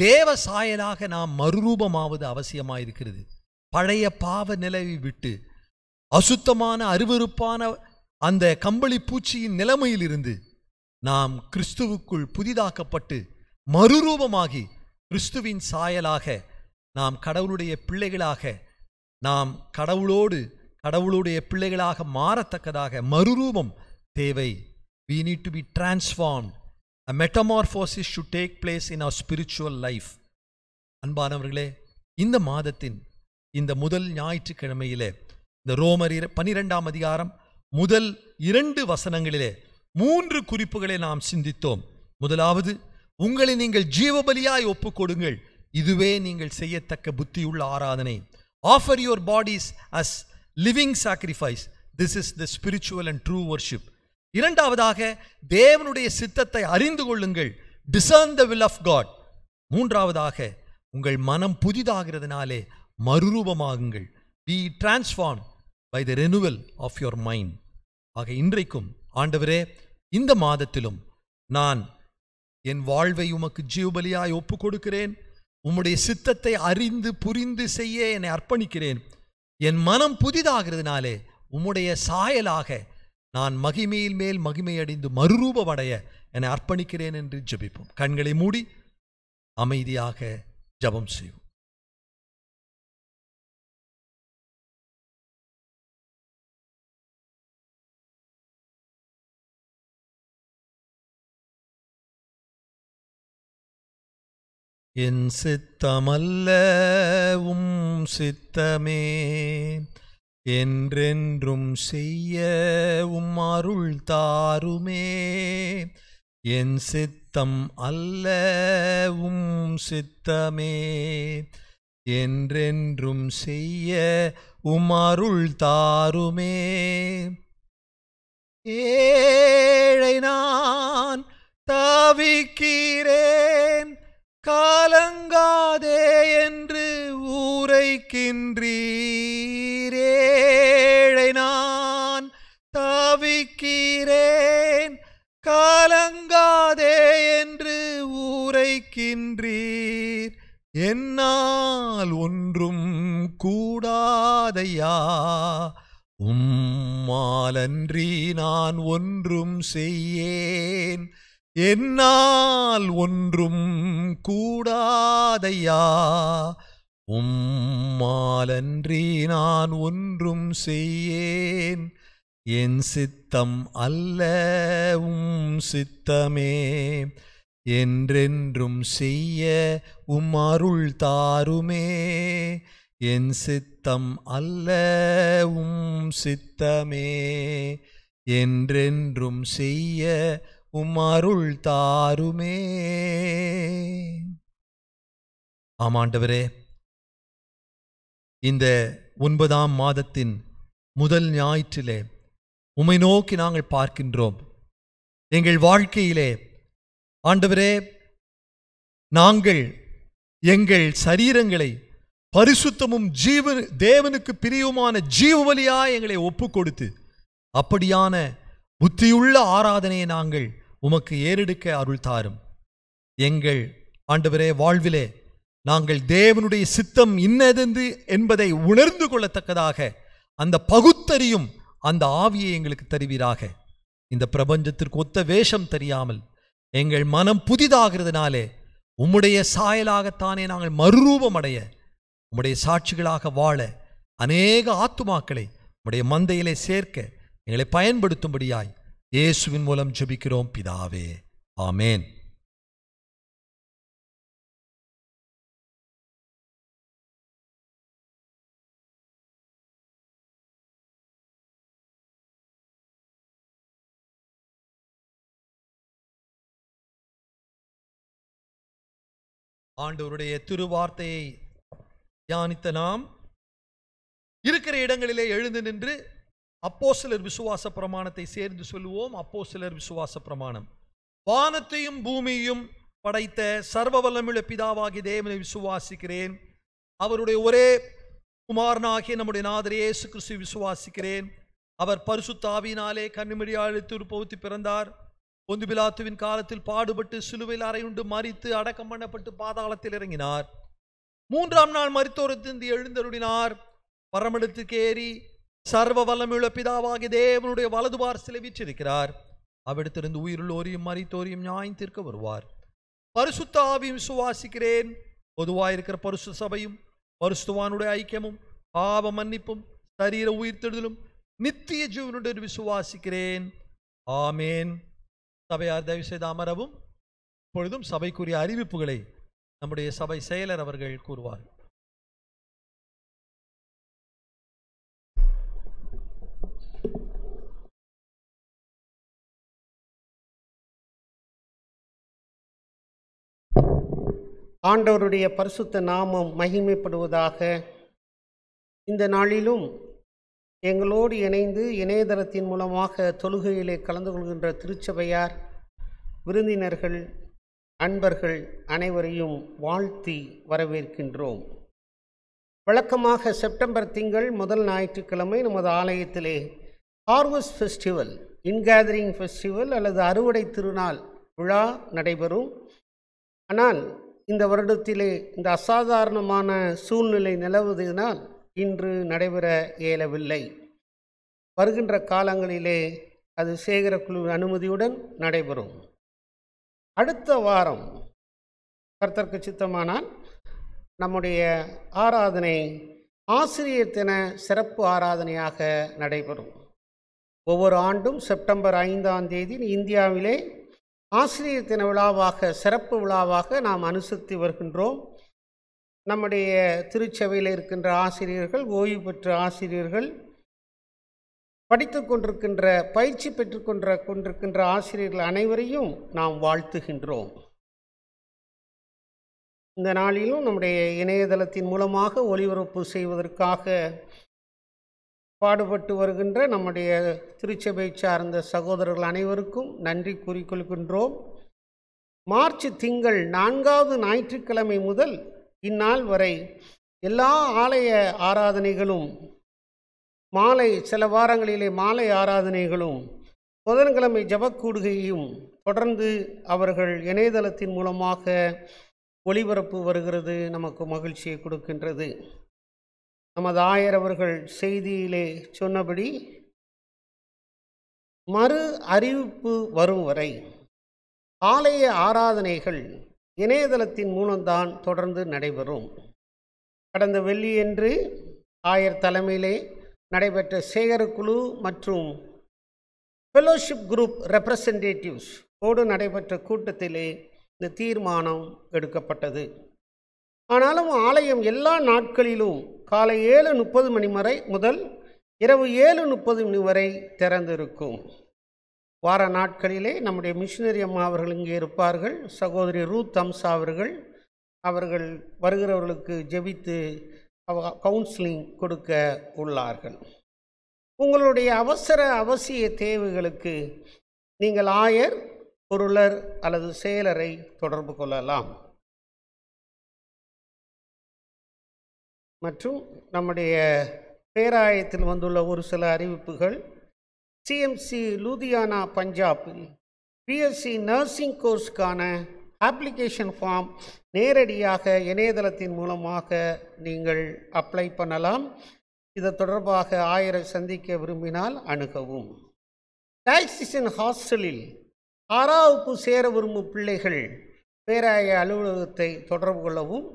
தேவ சாயலாக நாம் மறுரூபமாவது அவசியமாயிருக்கிறது பழைய பாவ நிலவி விட்டு அசுத்தமான அருவறுப்பான அந்த கம்பளி பூச்சியின் நிலைமையிலிருந்து நாம் கிறிஸ்துவுக்குள் புதிதாக்கப்பட்டு மறுரூபமாகி கிறிஸ்துவின் சாயலாக நாம் கடவுளுடைய பிள்ளைகளாக நாம் கடவுளோடு கடவுளுடைய பிள்ளைகளாக மாறத்தக்கதாக மறுரூபம் தேவை we need to be transform a metamorphosis should take place in our spiritual life அன்பானவர்களே இந்த மாதத்தின் இந்த முதல் ஞாயிற்றுக்கிழமையிலே இந்த ரோமர் பனிரெண்டாம் அதிகாரம் முதல் இரண்டு வசனங்களிலே மூன்று குறிப்புகளை நாம் சிந்தித்தோம் முதலாவது உங்களை நீங்கள் ஜீவபலியாய் ஒப்புக்கொடுங்கள் இதுவே நீங்கள் செய்யத்தக்க புத்தியுள்ள ஆராதனை offer your bodies as living sacrifice this is the spiritual and true worship இரண்டாவதாக தேவனுடைய சித்தத்தை அறிந்து கொள்ளுங்கள் discern the will of God மூன்றாவதாக உங்கள் மனம் புதிதாகிறதுனாலே மறுரூபமாகுங்கள் be transform by the renewal of your mind ஆக இன்றைக்கும் ஆண்டவரே இந்த மாதத்திலும் நான் என் வாழ்வை உமக்கு ஜீவபலியாய் ஒப்பு கொடுக்கிறேன் உம்முடைய சித்தத்தை அறிந்து புரிந்து செய்ய என்னை அர்ப்பணிக்கிறேன் என் மனம் புதிதாகிறதுனாலே உம்முடைய சாயலாக நான் மகிமையில் மேல் மகிமையடைந்து மறுரூபமடைய என்னை அர்ப்பணிக்கிறேன் என்று ஜபிப்போம் கண்களை மூடி அமைதியாக ஜபம் செய்வோம் என் சித்தமல்ல உம் சித்தமே என்றென்றும் செய்ய உம் அருள் தாருமே என் சித்தம் அல்ல உம் சித்தமே என்றென்றும் செய்ய உம் அருள் தாருமே ஏழை நான் தாவிக்கிறேன் காலங்காதே என்று ஊரைக்கின்றீரேழை நான் தாவிக்கிறேன் காலங்காதே என்று ஊரைக்கின்றீர் என்னால் ஒன்றும் கூடாதையா உம்மாலன்றி நான் ஒன்றும் செய்யேன் என்னால் ஒன்றும் கூடாதையா உம்மாலன்றி நான் ஒன்றும் செய்யேன் என் சித்தம் அல்ல உம் சித்தமே என்றென்றும் செய்ய உம் அருள் தாருமே என் சித்தம் அல்ல உம் சித்தமே என்றென்றும் செய்ய உம்மருள் தாருமே ஆமாண்டவரே இந்த ஒன்பதாம் மாதத்தின் முதல் ஞாயிற்றிலே உமை நோக்கி நாங்கள் பார்க்கின்றோம் எங்கள் வாழ்க்கையிலே ஆண்டவரே நாங்கள் எங்கள் சரீரங்களை பரிசுத்தமும் ஜீவ தேவனுக்கு பிரியுமான ஜீவ எங்களை ஒப்பு கொடுத்து அப்படியான புத்தியுள்ள ஆராதனையை நாங்கள் உமக்கு ஏறெடுக்க அருள் தாரும் எங்கள் ஆண்டவரே வாழ்விலே நாங்கள் தேவனுடைய சித்தம் இன்னதென்று என்பதை உணர்ந்து கொள்ளத்தக்கதாக அந்த பகுத்தறியும் அந்த ஆவியை எங்களுக்கு தருவீராக இந்த பிரபஞ்சத்திற்கு ஒத்த வேஷம் தெரியாமல் எங்கள் மனம் புதிதாகிறதுனாலே உம்முடைய சாயலாகத்தானே நாங்கள் மறுரூபம் அடைய உம்முடைய சாட்சிகளாக வாழ அநேக ஆத்துமாக்களை உம்முடைய மந்தையிலே சேர்க்க எங்களை பயன்படுத்தும்படியாய் இயேசுவின் மூலம் ஜெபிக்கிறோம் பிதாவே ஆமேன் ஆண்டவருடைய திருவார்த்தையை தியானித்த நாம் இருக்கிற இடங்களிலே எழுந்து நின்று அப்போ சிலர் விசுவாச பிரமாணத்தை சேர்ந்து சொல்லுவோம் அப்போ சிலர் விசுவாச பிரமாணம் வானத்தையும் பூமியையும் படைத்த சர்வ வல்லமிழ பிதாவாகி தேவனை விசுவாசிக்கிறேன் அவருடைய ஒரே குமாரனாகிய நம்முடைய நாதரே இயேசு கிறிஸ்து விசுவாசிக்கிறேன் அவர் பரிசுத்தாவினாலே கண்ணுமடியாழி திருப்பவுத்து பிறந்தார் பொந்து பிலாத்துவின் காலத்தில் பாடுபட்டு சிலுவையில் அறையுண்டு மறித்து அடக்கம் பண்ணப்பட்டு பாதாளத்தில் இறங்கினார் மூன்றாம் நாள் மருத்துவத்திலிருந்து எழுந்தருடினார் பரமடத்துக்கு ஏறி சர்வ வல்லமுள்ள பிதாவாக தேவனுடைய வலது வாரசிலை வீற்றிருக்கிறார் அவ்விடத்திலிருந்து உயிருள்ளோரையும் மறைத்தோரையும் நியாயம் தீர்க்க வருவார் பரிசுத்தாவையும் சுவாசிக்கிறேன் பொதுவாயிருக்கிற பரிசு சபையும் பரிசுத்துவானுடைய ஐக்கியமும் பாவ மன்னிப்பும் சரீர உயிர்த்தெடுதலும் நித்திய ஜீவனுடன் விசுவாசிக்கிறேன் ஆமேன் சபையார் தயவு செய்து அமரவும் இப்பொழுதும் சபைக்குரிய அறிவிப்புகளை நம்முடைய சபை செயலர் அவர்கள் கூறுவார்கள்
ஆண்டவருடைய பரிசுத்த நாமம் மகிமைப்படுவதாக இந்த நாளிலும் எங்களோடு இணைந்து இணையதளத்தின் மூலமாக தொழுகையிலே கலந்து கொள்கின்ற திருச்சபையார் விருந்தினர்கள் அன்பர்கள் அனைவரையும் வாழ்த்தி வரவேற்கின்றோம் வழக்கமாக செப்டம்பர் திங்கள் முதல் ஞாயிற்றுக்கிழமை நமது ஆலயத்திலே ஹார்வஸ்ட் ஃபெஸ்டிவல் இன்கேதரிங் ஃபெஸ்டிவல் அல்லது அறுவடை திருநாள் விழா நடைபெறும் ஆனால் இந்த வருடத்திலே இந்த அசாதாரணமான சூழ்நிலை நிலவுவதனால் இன்று நடைபெற இயலவில்லை வருகின்ற காலங்களிலே அது சேகரக்குழு குழு அனுமதியுடன் நடைபெறும் அடுத்த வாரம் கர்த்தர்க்கு சித்தமானால் நம்முடைய ஆராதனை ஆசிரியர் தின சிறப்பு ஆராதனையாக நடைபெறும் ஒவ்வொரு ஆண்டும் செப்டம்பர் ஐந்தாம் தேதி இந்தியாவிலே ஆசிரியர் தின விழாவாக சிறப்பு விழாவாக நாம் அனுசரித்து வருகின்றோம் நம்முடைய திருச்சபையில் இருக்கின்ற ஆசிரியர்கள் ஓய்வு பெற்ற ஆசிரியர்கள் படித்து கொண்டிருக்கின்ற பயிற்சி பெற்றுக்கொன்ற கொண்டிருக்கின்ற ஆசிரியர்கள் அனைவரையும் நாம் வாழ்த்துகின்றோம் இந்த நாளிலும் நம்முடைய இணையதளத்தின் மூலமாக ஒளிபரப்பு செய்வதற்காக பாடுபட்டு வருகின்ற நம்முடைய திருச்சபை சார்ந்த சகோதரர்கள் அனைவருக்கும் நன்றி கூறிக்கொள்கின்றோம் மார்ச் திங்கள் நான்காவது ஞாயிற்றுக்கிழமை முதல் இந்நாள் வரை எல்லா ஆலய ஆராதனைகளும் மாலை சில வாரங்களிலே மாலை ஆராதனைகளும் புதன்கிழமை ஜபக்கூடுகையும் தொடர்ந்து அவர்கள் இணையதளத்தின் மூலமாக ஒளிபரப்பு வருகிறது நமக்கு மகிழ்ச்சியை கொடுக்கின்றது நமது ஆயரவர்கள் செய்தியிலே சொன்னபடி மறு அறிவிப்பு வரும் வரை ஆலய ஆராதனைகள் இணையதளத்தின் மூலம்தான் தொடர்ந்து நடைபெறும் கடந்த வெள்ளியன்று ஆயர் தலைமையிலே நடைபெற்ற சேகரக்குழு மற்றும் ஃபெலோஷிப் குரூப் ரெப்ரசன்டேட்டிவ்ஸ் ஓடு நடைபெற்ற கூட்டத்திலே இந்த தீர்மானம் எடுக்கப்பட்டது ஆனாலும் ஆலயம் எல்லா நாட்களிலும் காலை ஏழு முப்பது மணி வரை முதல் இரவு ஏழு முப்பது மணி வரை திறந்திருக்கும் வார நாட்களிலே நம்முடைய மிஷினரி அம்மா அவர்கள் இங்கே இருப்பார்கள் சகோதரி ரூத் அம்சா அவர்கள் அவர்கள் வருகிறவர்களுக்கு ஜெபித்து அவ கவுன்சிலிங் கொடுக்க உள்ளார்கள் உங்களுடைய அவசர அவசிய தேவைகளுக்கு நீங்கள் ஆயர் பொருளர் அல்லது செயலரை தொடர்பு கொள்ளலாம் மற்றும் நம்முடைய பேராயத்தில் வந்துள்ள ஒரு சில அறிவிப்புகள் சிஎம்சி லூதியானா பஞ்சாபில் பிஎஸ்சி நர்சிங் கோர்ஸ்க்கான அப்ளிகேஷன் ஃபார்ம் நேரடியாக இணையதளத்தின் மூலமாக நீங்கள் அப்ளை பண்ணலாம் இது தொடர்பாக ஆயரை சந்திக்க விரும்பினால் அணுகவும் டாக்ஸிசன் ஹாஸ்டலில் ஆறாவுக்கு சேர விரும்பும் பிள்ளைகள் பேராய அலுவலகத்தை தொடர்பு கொள்ளவும்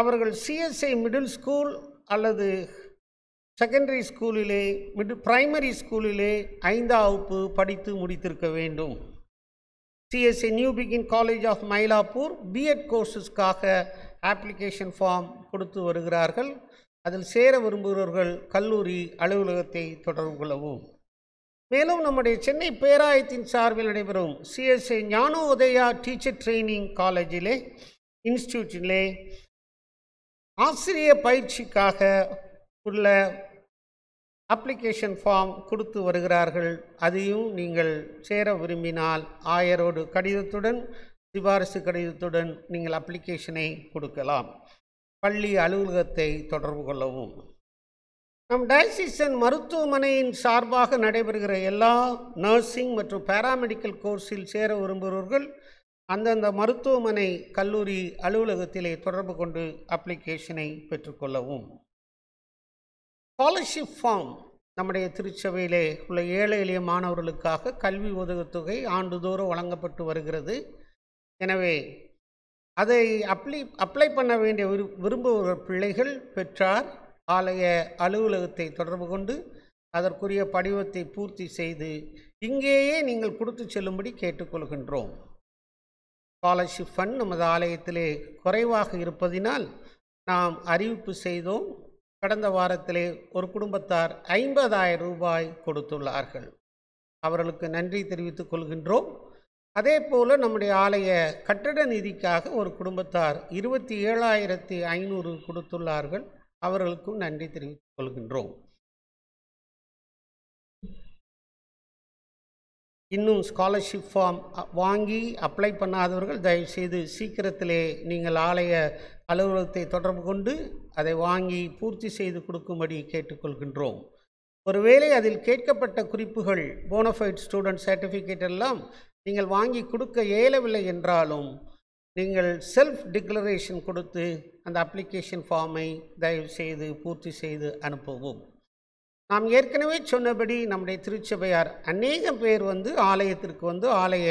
அவர்கள் சிஎஸ்ஐ மிடில் ஸ்கூல் அல்லது செகண்டரி ஸ்கூலிலே மிடில் பிரைமரி ஸ்கூலிலே ஐந்தாம் வகுப்பு படித்து முடித்திருக்க வேண்டும் CSI new begin college of Mylapore BEd கோர்ஸஸ்க்காக அப்ளிகேஷன் ஃபார்ம் கொடுத்து வருகிறார்கள் அதில் சேர விரும்புகிறவர்கள் கல்லூரி அலுவலகத்தை தொடர்பு கொள்ளவும் மேலும் நம்முடைய சென்னை பேராயத்தின் சார்பில் நடைபெறும் சிஎஸ்ஐ உதயா டீச்சர் ட்ரைனிங் காலேஜிலே இன்ஸ்டியூட்டிலே ஆசிரிய பயிற்சிக்காக உள்ள அப்ளிகேஷன் ஃபார்ம் கொடுத்து வருகிறார்கள் அதையும் நீங்கள் சேர விரும்பினால் ஆயரோடு கடிதத்துடன் சிபாரிசு கடிதத்துடன் நீங்கள் அப்ளிகேஷனை கொடுக்கலாம் பள்ளி அலுவலகத்தை தொடர்பு கொள்ளவும் நம் டயசிசன் மருத்துவமனையின் சார்பாக நடைபெறுகிற எல்லா நர்சிங் மற்றும் பேராமெடிக்கல் கோர்ஸில் சேர விரும்புகிறவர்கள் அந்தந்த மருத்துவமனை கல்லூரி அலுவலகத்திலே தொடர்பு கொண்டு அப்ளிகேஷனை பெற்றுக்கொள்ளவும் ஸ்காலர்ஷிப் ஃபார்ம் நம்முடைய திருச்சபையிலே உள்ள ஏழை எளிய மாணவர்களுக்காக கல்வி உதவித்தொகை ஆண்டுதோறும் வழங்கப்பட்டு வருகிறது எனவே அதை அப்ளை அப்ளை பண்ண வேண்டிய விரு விரும்புகிற பிள்ளைகள் பெற்றார் ஆலய அலுவலகத்தை தொடர்பு கொண்டு அதற்குரிய படிவத்தை பூர்த்தி செய்து இங்கேயே நீங்கள் கொடுத்து செல்லும்படி கேட்டுக்கொள்கின்றோம் ஸ்காலர்ஷிப் ஃபண்ட் நமது ஆலயத்திலே குறைவாக இருப்பதினால் நாம் அறிவிப்பு செய்தோம் கடந்த வாரத்திலே ஒரு குடும்பத்தார் ஐம்பதாயிரம் ரூபாய் கொடுத்துள்ளார்கள் அவர்களுக்கு நன்றி தெரிவித்துக் கொள்கின்றோம் அதே போல் நம்முடைய ஆலய கட்டட நிதிக்காக ஒரு குடும்பத்தார் இருபத்தி ஏழாயிரத்தி ஐநூறு கொடுத்துள்ளார்கள் அவர்களுக்கும் நன்றி தெரிவித்துக் கொள்கின்றோம் இன்னும் ஸ்காலர்ஷிப் ஃபார்ம் வாங்கி அப்ளை பண்ணாதவர்கள் தயவுசெய்து சீக்கிரத்திலே நீங்கள் ஆலய அலுவலகத்தை தொடர்பு கொண்டு அதை வாங்கி பூர்த்தி செய்து கொடுக்கும்படி கேட்டுக்கொள்கின்றோம் ஒருவேளை அதில் கேட்கப்பட்ட குறிப்புகள் போனஃபைட் ஸ்டூடெண்ட் சர்டிஃபிகேட் எல்லாம் நீங்கள் வாங்கி கொடுக்க இயலவில்லை என்றாலும் நீங்கள் செல்ஃப் டிக்ளரேஷன் கொடுத்து அந்த அப்ளிகேஷன் ஃபார்மை தயவு செய்து பூர்த்தி செய்து அனுப்பவும் நாம் ஏற்கனவே சொன்னபடி நம்முடைய திருச்சபையார் அநேக பேர் வந்து ஆலயத்திற்கு வந்து ஆலய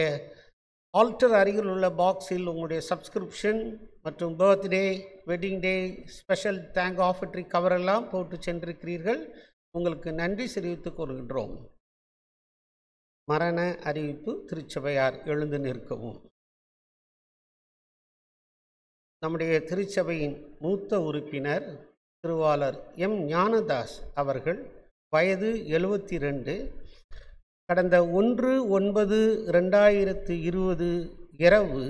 ஆல்டர் அருகில் உள்ள பாக்ஸில் உங்களுடைய சப்ஸ்கிரிப்ஷன் மற்றும் birthday wedding day special thank offertory கவரெல்லாம் போட்டு சென்றிருக்கிறீர்கள் உங்களுக்கு நன்றி தெரிவித்துக் கொள்கின்றோம் மரண அறிவிப்பு திருச்சபையார் எழுந்து நிற்கவும் நம்முடைய திருச்சபையின் மூத்த உறுப்பினர் திருவாளர் எம் ஞானதாஸ் அவர்கள் வயது எழுபத்தி ரெண்டு கடந்த ஒன்று ஒன்பது ரெண்டாயிரத்து இருபது இரவு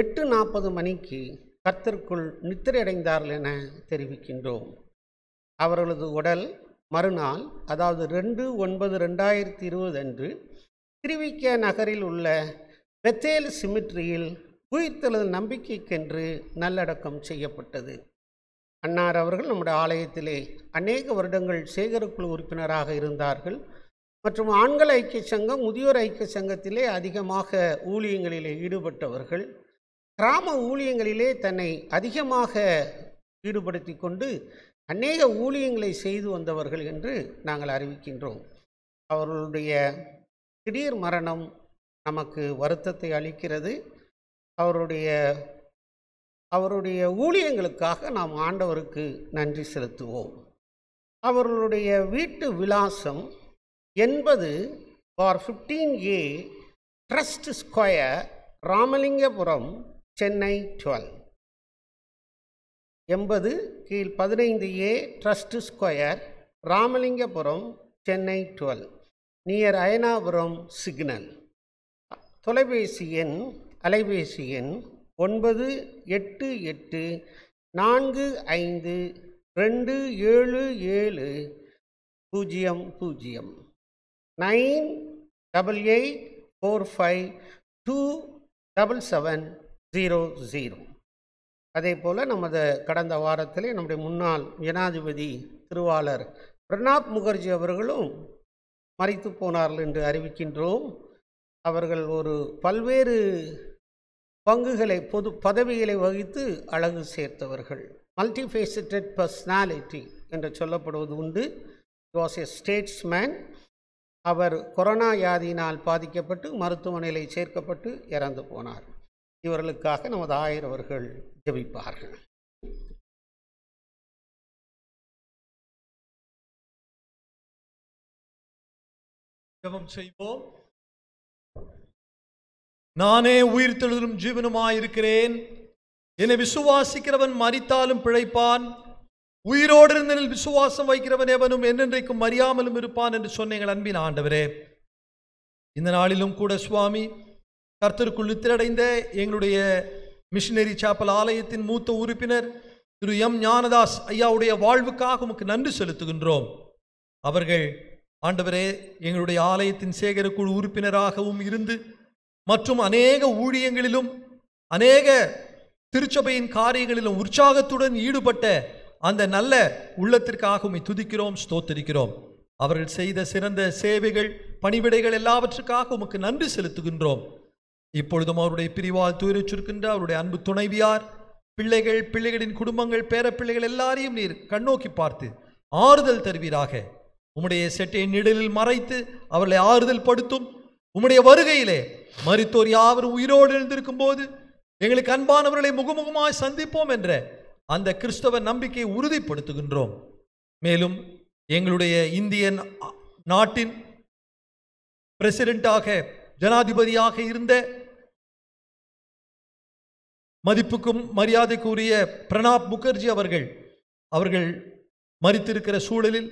எட்டு நாற்பது மணிக்கு கர்த்தருக்குள் நித்திரையடைந்தார்கள் என தெரிவிக்கின்றோம் அவர்களது உடல் மறுநாள் அதாவது ரெண்டு ஒன்பது ரெண்டாயிரத்தி இருபது அன்று திருவிக்க நகரில் உள்ள பெத்தேல் சிமிட்ரியில் உயிர்த்தெழுதல் நம்பிக்கைக்கென்று நல்லடக்கம் செய்யப்பட்டது அன்னார் அவர்கள் நம்முடைய ஆலயத்திலே அநேக வருடங்கள் சேகரக்குழு உறுப்பினராக இருந்தார்கள் மற்றும் ஆண்கள் ஐக்கிய சங்கம் முதியோர் ஐக்கிய சங்கத்திலே அதிகமாக ஊழியங்களிலே ஈடுபட்டவர்கள் கிராம ஊழியங்களிலே தன்னை அதிகமாக ஈடுபடுத்தி கொண்டு அநேக ஊழியங்களை செய்து வந்தவர்கள் என்று நாங்கள் அறிவிக்கின்றோம் அவர்களுடைய திடீர் மரணம் நமக்கு வருத்தத்தை அளிக்கிறது அவருடைய அவருடைய ஊழியங்களுக்காக நாம் ஆண்டவருக்கு நன்றி செலுத்துவோம் அவர்களுடைய வீட்டு விலாசம் எண்பது bar fifteen A trust square Ramalingapuram Chennai twelve எண்பது கீழ் பதினைந்து A trust square Ramalingapuram Chennai twelve near Ayanapuram signal தொலைபேசி எண் அலைபேசி எண் ஒன்பது எட்டு எட்டு நான்கு ஐந்து ரெண்டு ஏழு ஏழு பூஜ்ஜியம் பூஜ்ஜியம் nine double eight four five two double seven zero zero அதே போல் நமது கடந்த வாரத்திலே நம்முடைய முன்னாள் ஜனாதிபதி திருவாளர் பிரணாப் முகர்ஜி அவர்களும் மறைத்து போனார்கள் என்று அறிவிக்கின்றோம் அவர்கள் ஒரு பல்வேறு பங்குகளை பொது பதவிகளை வகித்து அழகு சேர்த்தவர்கள் மல்டிஃபேசிட்டட் பர்சனாலிட்டி என்று சொல்லப்படுவது உண்டு வாஸ் எ ஸ்டேட்ஸ்மேன் அவர் கொரோனா வியாதியினால் பாதிக்கப்பட்டு மருத்துவமனையில் சேர்க்கப்பட்டு இறந்து போனார் இவர்களுக்காக நமது ஆயிரவர்கள் ஜபிப்பார்கள்
ஜபம் செய்வோம்
நானே உயிர் தெழுதலும் ஜீவனுமாயிருக்கிறேன் என்னை விசுவாசிக்கிறவன் மறித்தாலும் பிழைப்பான் உயிரோடு இருந்தனில் விசுவாசம் வைக்கிறவன் எவனும் என்னென்றைக்கும் மறியாமலும் இருப்பான் என்று சொன்னீங்கள் அன்பின் ஆண்டவரே இந்த நாளிலும் கூட சுவாமி கர்த்தருக்குள் நித்திரடைந்த எங்களுடைய மிஷினரி சாப்பல் ஆலயத்தின் மூத்த உறுப்பினர் திரு எம் ஞானதாஸ் ஐயாவுடைய வாழ்வுக்காக உமக்கு நன்றி செலுத்துகின்றோம் அவர்கள் ஆண்டவரே எங்களுடைய ஆலயத்தின் சேகரக்குழு உறுப்பினராகவும் இருந்து மற்றும் அநேக ஊழியங்களிலும் அநேக திருச்சபையின் காரியங்களிலும் உற்சாகத்துடன் ஈடுபட்ட அந்த நல்ல உள்ளத்திற்காக உண்மை துதிக்கிறோம் ஸ்தோத்தரிக்கிறோம் அவர்கள் செய்த சிறந்த சேவைகள் பணிவிடைகள் எல்லாவற்றுக்காக உமக்கு நன்றி செலுத்துகின்றோம் இப்பொழுதும் அவருடைய பிரிவால் துயரிச்சிருக்கின்ற அவருடைய அன்பு துணைவியார் பிள்ளைகள் பிள்ளைகளின் குடும்பங்கள் பேர பிள்ளைகள் எல்லாரையும் நீர் கண்ணோக்கி பார்த்து ஆறுதல் தருவீராக உம்முடைய செட்டையின் நிழலில் மறைத்து அவர்களை ஆறுதல் படுத்தும் உம்முடைய வருகையிலே மறித்தோர் யாவர் உயிரோடு எழுந்திருக்கும் போது எங்களுக்கு அன்பானவர்களை முகமுகமாய் சந்திப்போம் என்ற அந்த கிறிஸ்தவ நம்பிக்கையை உறுதிப்படுத்துகின்றோம் மேலும் எங்களுடைய இந்தியன் நாட்டின் பிரசிடென்டாக ஜனாதிபதியாக இருந்த மதிப்புக்கும் மரியாதைக்குரிய பிரணாப் முகர்ஜி அவர்கள் அவர்கள் மறித்திருக்கிற சூழலில்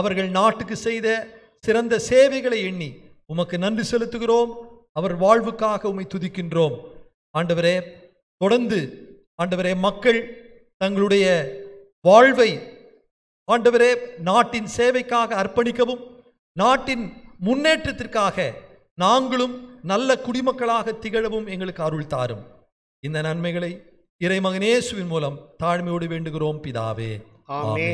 அவர்கள் நாட்டுக்கு செய்த சிறந்த சேவைகளை எண்ணி உமக்கு நன்றி செலுத்துகிறோம் அவர் வாழ்வுக்காக உமை துதிக்கின்றோம் ஆண்டவரே தொடர்ந்து ஆண்டவரே மக்கள் தங்களுடைய வாழ்வை ஆண்டவரே நாட்டின் சேவைக்காக அர்ப்பணிக்கவும் நாட்டின் முன்னேற்றத்திற்காக நாங்களும் நல்ல குடிமக்களாக திகழவும் எங்களுக்கு அருள் தாரும் இந்த நன்மைகளை இறைமகனேசுவின் மூலம் தாழ்மையோடு வேண்டுகிறோம் பிதாவே ஆமே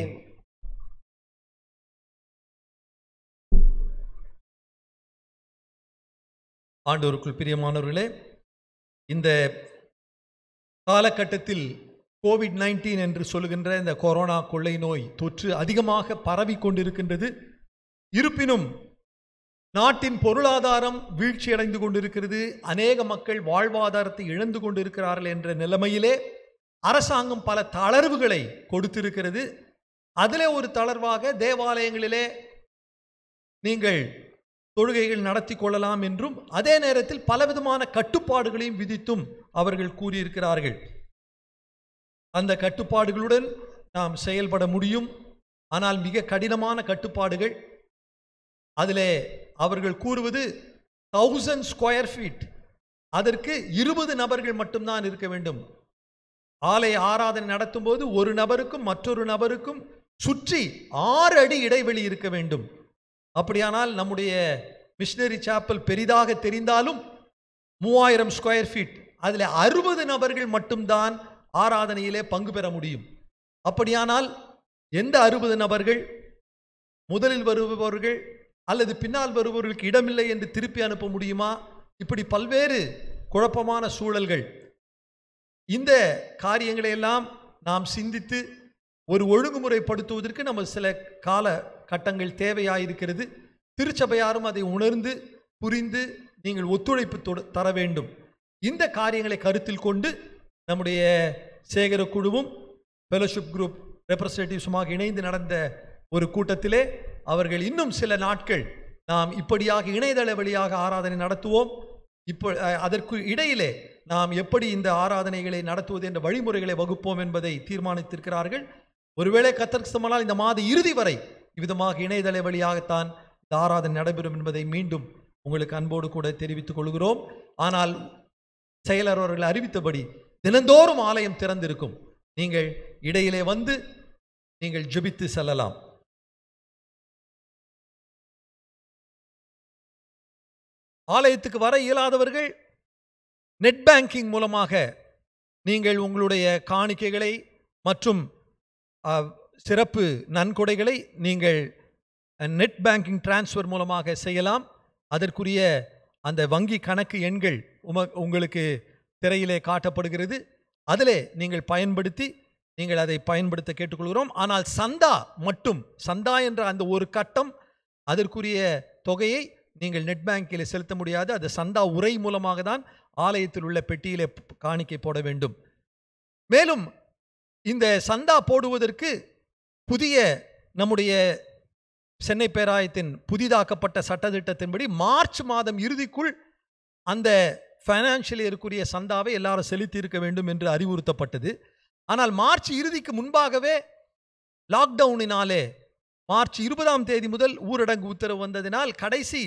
ஆண்டோருக்குள் பிரியமானவர்களே இந்த காலகட்டத்தில் கோவிட் நைன்டீன் என்று சொல்லுகின்ற இந்த கொரோனா கொள்ளை நோய் தொற்று அதிகமாக பரவி கொண்டிருக்கின்றது இருப்பினும் நாட்டின் பொருளாதாரம் வீழ்ச்சியடைந்து கொண்டிருக்கிறது அநேக மக்கள் வாழ்வாதாரத்தை இழந்து கொண்டிருக்கிறார்கள் என்ற நிலைமையிலே அரசாங்கம் பல தளர்வுகளை கொடுத்திருக்கிறது அதில் ஒரு தளர்வாக தேவாலயங்களிலே நீங்கள் தொழுகைகள் நடத்தி கொள்ளலாம் என்றும் அதே நேரத்தில் பலவிதமான கட்டுப்பாடுகளையும் விதித்தும் அவர்கள் கூறியிருக்கிறார்கள் அந்த கட்டுப்பாடுகளுடன் நாம் செயல்பட முடியும் ஆனால் மிக கடினமான கட்டுப்பாடுகள் அதிலே அவர்கள் கூறுவது தௌசண்ட் ஸ்கொயர் ஃபீட் அதற்கு இருபது நபர்கள் மட்டும்தான் இருக்க வேண்டும் ஆலய ஆராதனை நடத்தும் போது ஒரு நபருக்கும் மற்றொரு நபருக்கும் சுற்றி ஆறு அடி இடைவெளி இருக்க வேண்டும் அப்படியானால் நம்முடைய மிஷினரி சாப்பல் பெரிதாக தெரிந்தாலும் மூவாயிரம் ஸ்கொயர் ஃபீட் அதில் அறுபது நபர்கள் மட்டும்தான் ஆராதனையிலே பங்கு பெற முடியும் அப்படியானால் எந்த அறுபது நபர்கள் முதலில் வருபவர்கள் அல்லது பின்னால் வருபவர்களுக்கு இடமில்லை என்று திருப்பி அனுப்ப முடியுமா இப்படி பல்வேறு குழப்பமான சூழல்கள் இந்த காரியங்களையெல்லாம் நாம் சிந்தித்து ஒரு ஒழுங்குமுறைப்படுத்துவதற்கு நம்ம சில கால கட்டங்கள் தேவையாயிருக்கிறது திருச்சபையாரும் அதை உணர்ந்து புரிந்து நீங்கள் ஒத்துழைப்பு தர வேண்டும் இந்த காரியங்களை கருத்தில் கொண்டு நம்முடைய சேகர குழுவும் ஃபெலோஷிப் குரூப் ரெப்ரசன்டேட்டிவ்ஸுமாக இணைந்து நடந்த ஒரு கூட்டத்திலே அவர்கள் இன்னும் சில நாட்கள் நாம் இப்படியாக இணையதள வழியாக ஆராதனை நடத்துவோம் இப்போ அதற்கு இடையிலே நாம் எப்படி இந்த ஆராதனைகளை நடத்துவது என்ற வழிமுறைகளை வகுப்போம் என்பதை தீர்மானித்திருக்கிறார்கள் ஒருவேளை கத்தர்சமனால் இந்த மாத இறுதி வரை இவ்விதமாக இணையதள வழியாகத்தான் இந்த நடைபெறும் என்பதை மீண்டும் உங்களுக்கு அன்போடு கூட தெரிவித்துக் கொள்கிறோம் ஆனால் செயலர் அவர்கள் அறிவித்தபடி தினந்தோறும் ஆலயம் திறந்திருக்கும் நீங்கள் இடையிலே வந்து நீங்கள் ஜெபித்து செல்லலாம் ஆலயத்துக்கு வர இயலாதவர்கள் நெட் பேங்கிங் மூலமாக நீங்கள் உங்களுடைய காணிக்கைகளை மற்றும் சிறப்பு நன்கொடைகளை நீங்கள் நெட் பேங்கிங் டிரான்ஸ்ஃபர் மூலமாக செய்யலாம் அதற்குரிய அந்த வங்கி கணக்கு எண்கள் உம உங்களுக்கு திரையிலே காட்டப்படுகிறது அதிலே நீங்கள் பயன்படுத்தி நீங்கள் அதை பயன்படுத்த கேட்டுக்கொள்கிறோம் ஆனால் சந்தா மட்டும் சந்தா என்ற அந்த ஒரு கட்டம் அதற்குரிய தொகையை நீங்கள் நெட் பேங்கில் செலுத்த முடியாது அது சந்தா உரை மூலமாக தான் ஆலயத்தில் உள்ள பெட்டியிலே காணிக்கை போட வேண்டும் மேலும் இந்த சந்தா போடுவதற்கு புதிய நம்முடைய சென்னை பேராயத்தின் புதிதாக்கப்பட்ட சட்டத்திட்டத்தின்படி மார்ச் மாதம் இறுதிக்குள் அந்த ஃபைனான்ஷியல் இருக்கக்கூடிய சந்தாவை எல்லாரும் செலுத்தி இருக்க வேண்டும் என்று அறிவுறுத்தப்பட்டது ஆனால் மார்ச் இறுதிக்கு முன்பாகவே லாக்டவுனினாலே மார்ச் இருபதாம் தேதி முதல் ஊரடங்கு உத்தரவு வந்ததினால் கடைசி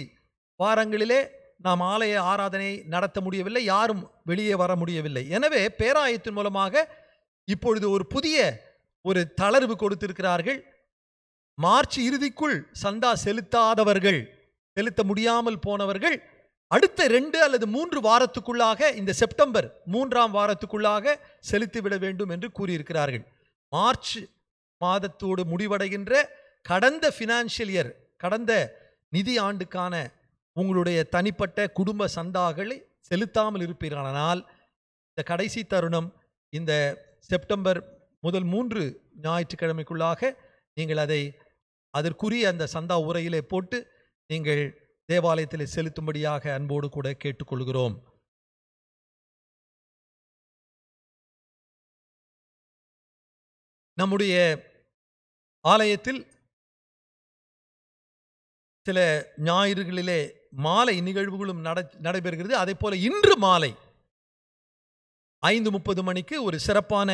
வாரங்களிலே நாம் ஆலய ஆராதனை நடத்த முடியவில்லை யாரும் வெளியே வர முடியவில்லை எனவே பேராயத்தின் மூலமாக இப்பொழுது ஒரு புதிய ஒரு தளர்வு கொடுத்திருக்கிறார்கள் மார்ச் இறுதிக்குள் சந்தா செலுத்தாதவர்கள் செலுத்த முடியாமல் போனவர்கள் அடுத்த ரெண்டு அல்லது மூன்று வாரத்துக்குள்ளாக இந்த செப்டம்பர் மூன்றாம் வாரத்துக்குள்ளாக செலுத்திவிட வேண்டும் என்று கூறியிருக்கிறார்கள் மார்ச் மாதத்தோடு முடிவடைகின்ற கடந்த ஃபினான்ஷியல் இயர் கடந்த நிதி ஆண்டுக்கான உங்களுடைய தனிப்பட்ட குடும்ப சந்தாக்களை செலுத்தாமல் இருப்பீர்களானால் இந்த கடைசி தருணம் இந்த செப்டம்பர் முதல் மூன்று ஞாயிற்றுக்கிழமைக்குள்ளாக நீங்கள் அதை அதற்குரிய அந்த சந்தா உரையிலே போட்டு நீங்கள் தேவாலயத்தில் செலுத்தும்படியாக அன்போடு கூட கேட்டுக்கொள்கிறோம்
நம்முடைய ஆலயத்தில்
சில ஞாயிறுகளிலே மாலை நிகழ்வுகளும் நடைபெறுகிறது அதே போல இன்று மாலை ஐந்து முப்பது மணிக்கு ஒரு சிறப்பான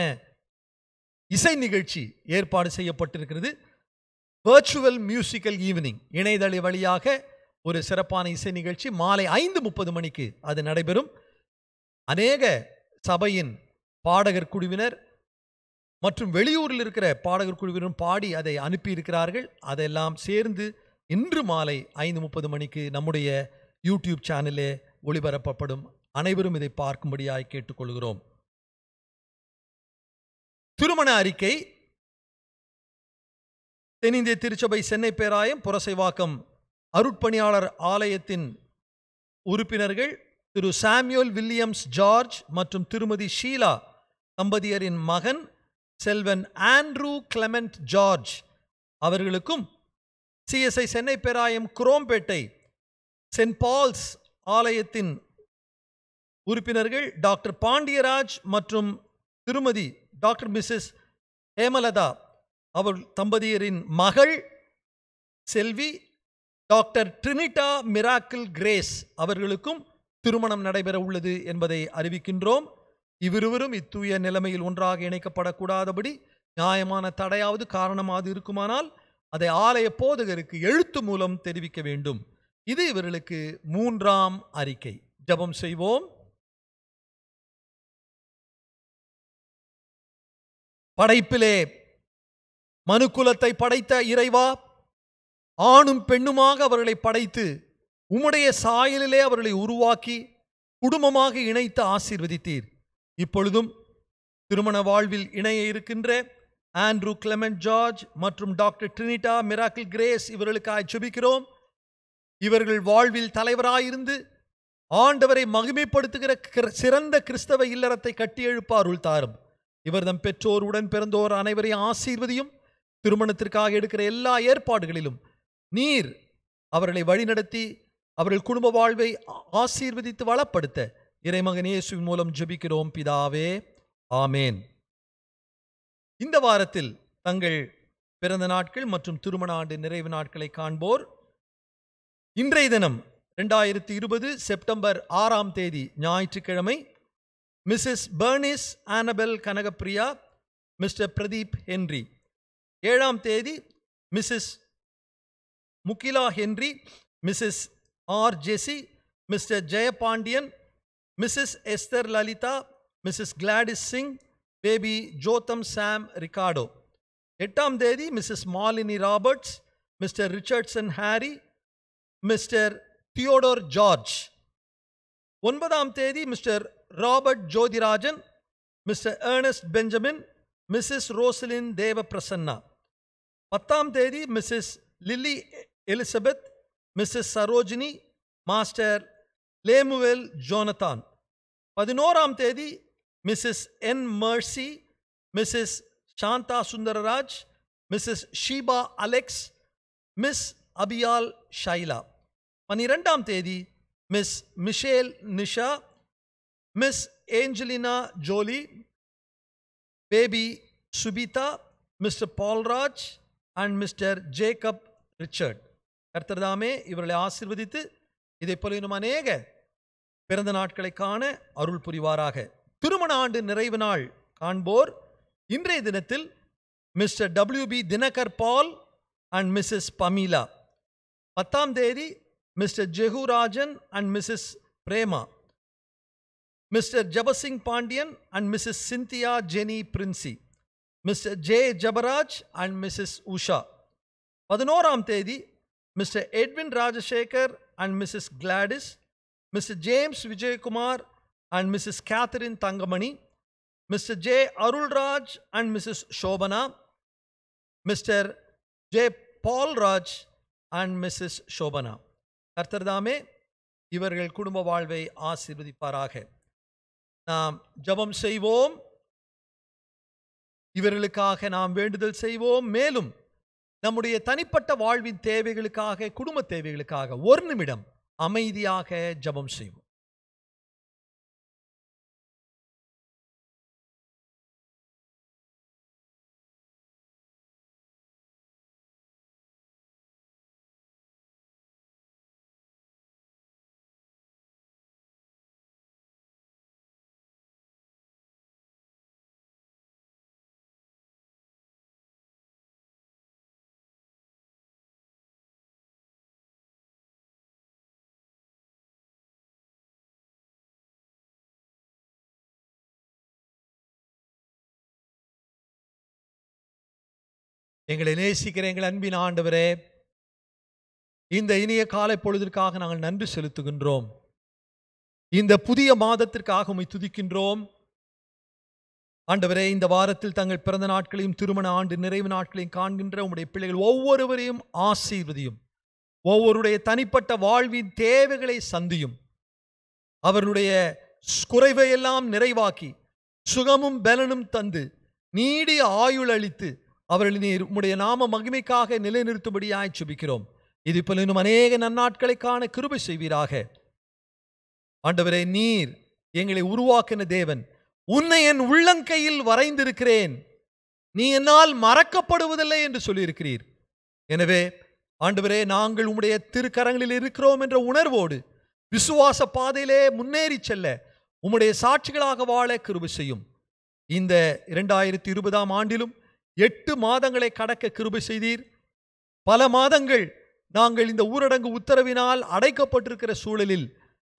இசை நிகழ்ச்சி ஏற்பாடு செய்யப்பட்டிருக்கிறது வேர்ச்சுவல் மியூசிக்கல் ஈவினிங் இணையதள வழியாக ஒரு சிறப்பான இசை நிகழ்ச்சி மாலை ஐந்து முப்பது மணிக்கு அது நடைபெறும் அநேக சபையின் பாடகர் குழுவினர் மற்றும் வெளியூரில் இருக்கிற பாடகர் குழுவினரும் பாடி அதை அனுப்பியிருக்கிறார்கள் அதெல்லாம் சேர்ந்து இன்று மாலை ஐந்து முப்பது மணிக்கு நம்முடைய யூடியூப் சேனலே ஒளிபரப்பப்படும் அனைவரும் இதை பார்க்கும்படியாய் கேட்டுக்கொள்கிறோம் திருமண அறிக்கை தென்னிந்திய திருச்சபை சென்னை பேராயம் புரசைவாக்கம் அருட்பணியாளர் ஆலயத்தின் உறுப்பினர்கள் திரு சாமியூல் வில்லியம்ஸ் ஜார்ஜ் மற்றும் திருமதி ஷீலா தம்பதியரின் மகன் செல்வன் ஆண்ட்ரூ கிளமெண்ட் ஜார்ஜ் அவர்களுக்கும் சிஎஸ்ஐ சென்னை பேராயம் குரோம்பேட்டை சென்ட் பால்ஸ் ஆலயத்தின் உறுப்பினர்கள் டாக்டர் பாண்டியராஜ் மற்றும் திருமதி டாக்டர் மிஸ்ஸஸ் ஹேமலதா அவள் தம்பதியரின் மகள் செல்வி டாக்டர் ட்ரினிட்டா மிராக்கிள் கிரேஸ் அவர்களுக்கும் திருமணம் நடைபெற உள்ளது என்பதை அறிவிக்கின்றோம் இவ்விருவரும் இத்தூய நிலைமையில் ஒன்றாக இணைக்கப்படக்கூடாதபடி நியாயமான தடையாவது காரணமாவது இருக்குமானால் அதை ஆலய போதகருக்கு எழுத்து மூலம் தெரிவிக்க வேண்டும் இது இவர்களுக்கு மூன்றாம் அறிக்கை ஜபம் செய்வோம் படைப்பிலே மனுக்குலத்தை படைத்த இறைவா ஆணும் பெண்ணுமாக அவர்களை படைத்து உம்முடைய சாயலிலே அவர்களை உருவாக்கி குடும்பமாக இணைத்து ஆசீர்வதித்தீர் இப்பொழுதும் திருமண வாழ்வில் இணைய இருக்கின்ற ஆண்ட்ரூ கிளமெண்ட் ஜார்ஜ் மற்றும் டாக்டர் ட்ரினிட்டா மிராக்கிள் கிரேஸ் இவர்களுக்காக ஜெபிக்கிறோம் இவர்கள் வாழ்வில் தலைவராயிருந்து ஆண்டவரை மகிமைப்படுத்துகிற சிறந்த கிறிஸ்தவ இல்லறத்தை கட்டியெழுப்ப அருள் தாரும் இவர்தம் பெற்றோர் உடன் பிறந்தோர் அனைவரையும் ஆசீர்வதியும் திருமணத்திற்காக எடுக்கிற எல்லா ஏற்பாடுகளிலும் நீர் அவர்களை வழிநடத்தி அவர்கள் குடும்ப வாழ்வை ஆசீர்வதித்து வளப்படுத்த இறைமகன் இயேசுவின் மூலம் ஜபிக்கிறோம் பிதாவே ஆமேன் இந்த வாரத்தில் தங்கள் பிறந்த நாட்கள் மற்றும் திருமண ஆண்டு நிறைவு நாட்களை காண்போர் இன்றைய தினம் ரெண்டாயிரத்தி இருபது செப்டம்பர் ஆறாம் தேதி ஞாயிற்றுக்கிழமை Mrs Bernice Annabel Kanakapriya Mr Pradeep Henry ஏழாம் தேதி Mrs Mukila Henry Mrs R Jessie Mr Jeyapandian Mrs Esther Lalitha Mrs Gladys Singh baby Jotham Sam Ricardo எட்டாம் தேதி Mrs Malini Roberts Mr Richardson Harry Mr Theodore George ஒன்பதாம் தேதி Mr Robert Jothirajan Mr Ernest Benjamin Mrs Rosaline Deva Prasanna பத்தாம் தேதி Mrs Lily Elizabeth Mrs Sarojini master Lemuel Jonathan பதினோராம் தேதி Mrs N Mercy Mrs Shantha Sundararaj Mrs Sheeba Alex Miss Abiyal Shaila பன்னிரெண்டாம் தேதி Miss Michelle Nisha Miss Angelina Jolie baby Subitha Mr Paulraj and Mr Mr. Jacob கர்த்தர்தாமே இவர்களை ஆசிர்வதித்து இதை போல இன்னும் அநேக பிறந்த நாட்களை காண அருள் புரிவாராக திருமண ஆண்டு நிறைவு நாள் காண்போர் இன்றைய தினத்தில் Mr W P Dhinakar Paul and Mrs Pamela பத்தாம் தேதி Mr Jegurajan and Mrs Prema Mr Jebasingh Pandian and Mrs Cynthia Jenny Princy Mr J Jebaraj and Mrs Usha பதினோராம் தேதி Mr Edwin Rajasekar and Mrs Gladys Mr James Vijayakumar and Mrs Catherine Thangamani Mr J Arulraj and Mrs Shobana Mr J Paulraj and Mrs Shobana கர்த்தர்தாமே இவர்கள் குடும்ப வாழ்வை ஆசீர்வதிப்பாராக நாம் ஜபம் செய்வோம் இவர்களுக்காக நாம் வேண்டுதல் செய்வோம் மேலும் நம்முடைய தனிப்பட்ட வாழ்வின் தேவைகளுக்காக குடும்ப தேவைகளுக்காக ஒரு நிமிடம் அமைதியாக ஜபம் செய்வோம் எங்களை நேசிக்கிற எங்கள் அன்பின் ஆண்டவரே இந்த இனிய காலை பொழுதிற்காக நாங்கள் நன்றி செலுத்துகின்றோம் இந்த புதிய மாதத்திற்காக உமை துதிக்கின்றோம் ஆண்டவரே இந்த வாரத்தில் தங்கள் பிறந்த நாட்களையும் திருமண ஆண்டு நிறைவு நாட்களையும் காண்கின்ற உங்களுடைய பிள்ளைகள் ஒவ்வொருவரையும் ஆசீர்வதியும் ஒவ்வொருடைய தனிப்பட்ட வாழ்வின் தேவைகளை சந்தியும் அவர்களுடைய குறைவையெல்லாம் நிறைவாக்கி சுகமும் பலனும் தந்து நீடிய ஆயுள் அளித்து அவர்களை நீர் உம்முடைய நாம மகிமைக்காக நிலைநிறுத்தும்படியாய் சுபிக்கிறோம் இது போல இன்னும் அநேக நன்னாட்களை காண கிருபை செய்வீராக ஆண்டவரே நீர் எங்களை உருவாக்கின தேவன் உன்னை என் உள்ளங்கையில் வரைந்திருக்கிறேன் நீ என்னால் மறக்கப்படுவதில்லை என்று சொல்லியிருக்கிறீர் எனவே ஆண்டவரே நாங்கள் உம்முடைய திருக்கரங்களில் இருக்கிறோம் என்ற உணர்வோடு விசுவாச பாதையிலே முன்னேறி செல்ல உம்முடைய சாட்சிகளாக வாழ கிருபை செய்யும் இந்த இரண்டாயிரத்தி இருபதாம் ஆண்டிலும் எட்டு மாதங்களை கடக்க கிருபை செய்தீர் பல மாதங்கள் நாங்கள் இந்த ஊரடங்கு உத்தரவினால் அடைக்கப்பட்டிருக்கிற சூழலில்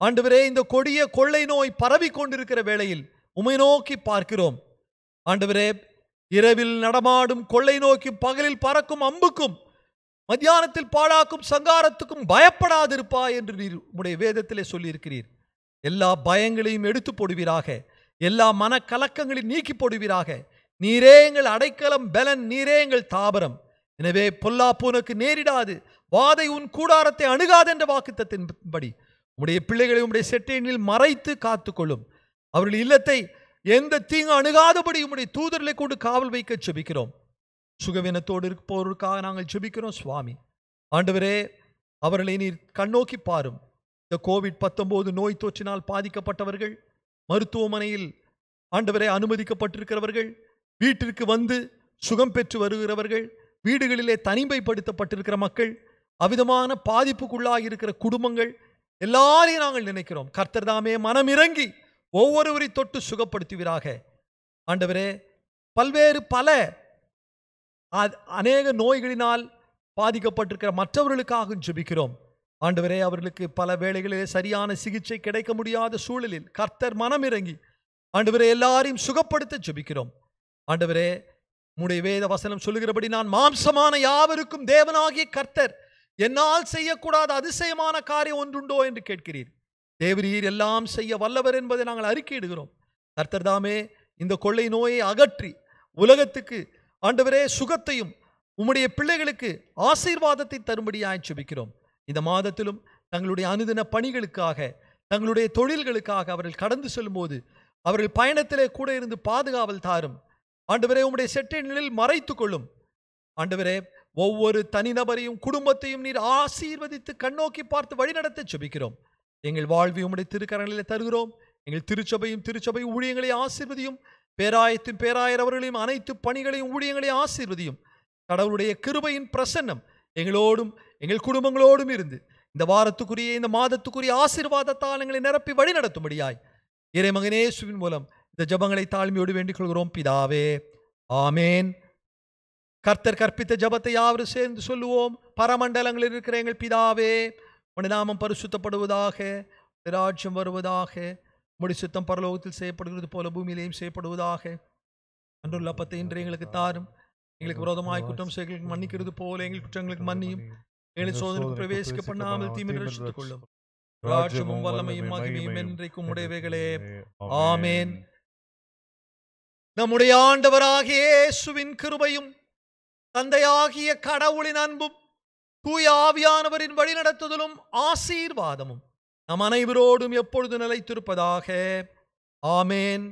ஆண்டவரே இந்த கொடிய கொள்ளை நோய் பரவி கொண்டிருக்கிற வேளையில் உமை நோக்கி பார்க்கிறோம் ஆண்டவரே இரவில் நடமாடும் கொள்ளை நோக்கி பகலில் பறக்கும் அம்புக்கும் மத்தியானத்தில் பாழாக்கும் சங்காரத்துக்கும் பயப்படாதிருப்பா என்று நீர் உடைய வேதத்திலே சொல்லியிருக்கிறீர் எல்லா பயங்களையும் எடுத்து போடுவீராக எல்லா மனக்கலக்கங்களையும் நீக்கி போடுவீராக நீரே எங்கள் அடைக்கலம் பலன் நீரே எங்கள் தாபரம் எனவே பொல்லாப்பு உனக்கு நேரிடாது வாதை உன் கூடாரத்தை அணுகாது என்ற வாக்குத்தத்தின்படி உடைய பிள்ளைகளை உடைய செட்டையினில் மறைத்து காத்துக்கொள்ளும் அவர்கள் இல்லத்தை எந்த தீங்கு அணுகாதபடி உம்முடைய தூதர்களை கொண்டு காவல் வைக்க செபிக்கிறோம் சுகவீனத்தோடு இருப்பவருக்காக நாங்கள் செபிக்கிறோம் சுவாமி ஆண்டவரே அவர்களை நீர் கண்ணோக்கி பாரும் இந்த கோவிட் பத்தொம்போது நோய் தொற்றினால் பாதிக்கப்பட்டவர்கள் மருத்துவமனையில் ஆண்டவரே அனுமதிக்கப்பட்டிருக்கிறவர்கள் வீட்டிற்கு வந்து சுகம் பெற்று வருகிறவர்கள் வீடுகளிலே தனிமைப்படுத்தப்பட்டிருக்கிற மக்கள் அவ்விதமான பாதிப்புக்குள்ளாக இருக்கிற குடும்பங்கள் எல்லாரையும் நாங்கள் நினைக்கிறோம் கர்த்தர் தாமே மனம் இறங்கி ஒவ்வொருவரை தொட்டு சுகப்படுத்துவீராக ஆண்டவரே பல்வேறு பல அநேக நோய்களினால் பாதிக்கப்பட்டிருக்கிற மற்றவர்களுக்காகவும் ஜெபிக்கிறோம் ஆண்டவரே அவர்களுக்கு பல வேளைகளிலே சரியான சிகிச்சை கிடைக்க முடியாத சூழலில் கர்த்தர் மனம் இறங்கி ஆண்டவரே எல்லாரையும் சுகப்படுத்த ஜெபிக்கிறோம் ஆண்டவரே உம்முடைய வேத வசனம் சொல்லுகிறபடி நான் மாம்சமான யாவருக்கும் தேவனாகிய கர்த்தர் என்னால் செய்யக்கூடாத அதிசயமான காரியம் ஒன்றுண்டோ என்று கேட்கிறீர் தேவரீர் எல்லாம் செய்ய வல்லவர் என்பதை நாங்கள் அறிக்கையிடுகிறோம் கர்த்தர் தாமே இந்த கொள்ளை நோயை அகற்றி உலகத்துக்கு ஆண்டவரே சுகத்தையும் உம்முடைய பிள்ளைகளுக்கு ஆசீர்வாதத்தை தரும்படியாய் சுபிக்கிறோம் இந்த மாதத்திலும் தங்களுடைய அனுதின பணிகளுக்காக தங்களுடைய தொழில்களுக்காக அவர்கள் கடந்து செல்லும்போது அவர்கள் பயணத்திலே கூட இருந்து பாதுகாவல் தாரும் ஆண்டவரே உம்முடைய செட்டை நிலையில் மறைத்து கொள்ளும் ஆண்டவரே ஒவ்வொரு தனிநபரையும் குடும்பத்தையும் நீர் ஆசீர்வதித்து கண்ணோக்கி பார்த்து வழிநடத்த சுபிக்கிறோம் எங்கள் வாழ்வை உம்முடைய திருக்கரங்களில் தருகிறோம் எங்கள் திருச்சபையும் திருச்சபை ஊழியங்களை ஆசீர்வதியும் பேராயத்தின் பேராயரவர்களையும் அனைத்து பணிகளையும் ஊழியங்களையும் ஆசீர்வதியும் கடவுளுடைய கிருபையின் பிரசன்னம் எங்களோடும் எங்கள் குடும்பங்களோடும் இருந்து இந்த வாரத்துக்குரிய இந்த மாதத்துக்குரிய ஆசீர்வாதத்தால் எங்களை நிரப்பி வழிநடத்தும்படியாய் இறைமகனேசுவின் மூலம் இந்த ஜபங்களை தாழ்மையோடு வேண்டிக் கொள்கிறோம் பிதாவே ஆமேன் கர்த்தர் கற்பித்த ஜபத்தை யாவரும் சேர்ந்து சொல்லுவோம் பரமண்டலங்களில் இருக்கிற எங்கள் பிதாவே உன் நாமம் பரிசுத்தப்படுவதாக ராஜ்யம் வருவதாக முடி சுத்தம் பரலோகத்தில் செய்யப்படுகிறது போல பூமியிலேயும் செய்யப்படுவதாக அன்றுள்ள பத்தை இன்று எங்களுக்கு தாரும் எங்களுக்கு விரோதமாய் குற்றம் செய்களுக்கு மன்னிக்கிறது போல எங்கள் குற்றங்களுக்கு மன்னியும் எங்களுக்கு சோதனைக்கு பிரவேசிக்க பண்ணாமல் தீமை கொள்ளும் ராஜ்யமும் வல்லமையும் மகிமையும் என்றைக்கும் உடையவைகளே ஆமேன் நம்முடைய ஆண்டவராகிய இயேசுவின் கிருபையும் தந்தையாகிய கடவுளின் அன்பும் தூய ஆவியானவரின் வழிநடத்துதலும் ஆசீர்வாதமும் நம் அனைவரோடும் எப்பொழுது நிலைத்திருப்பதாக ஆமேன்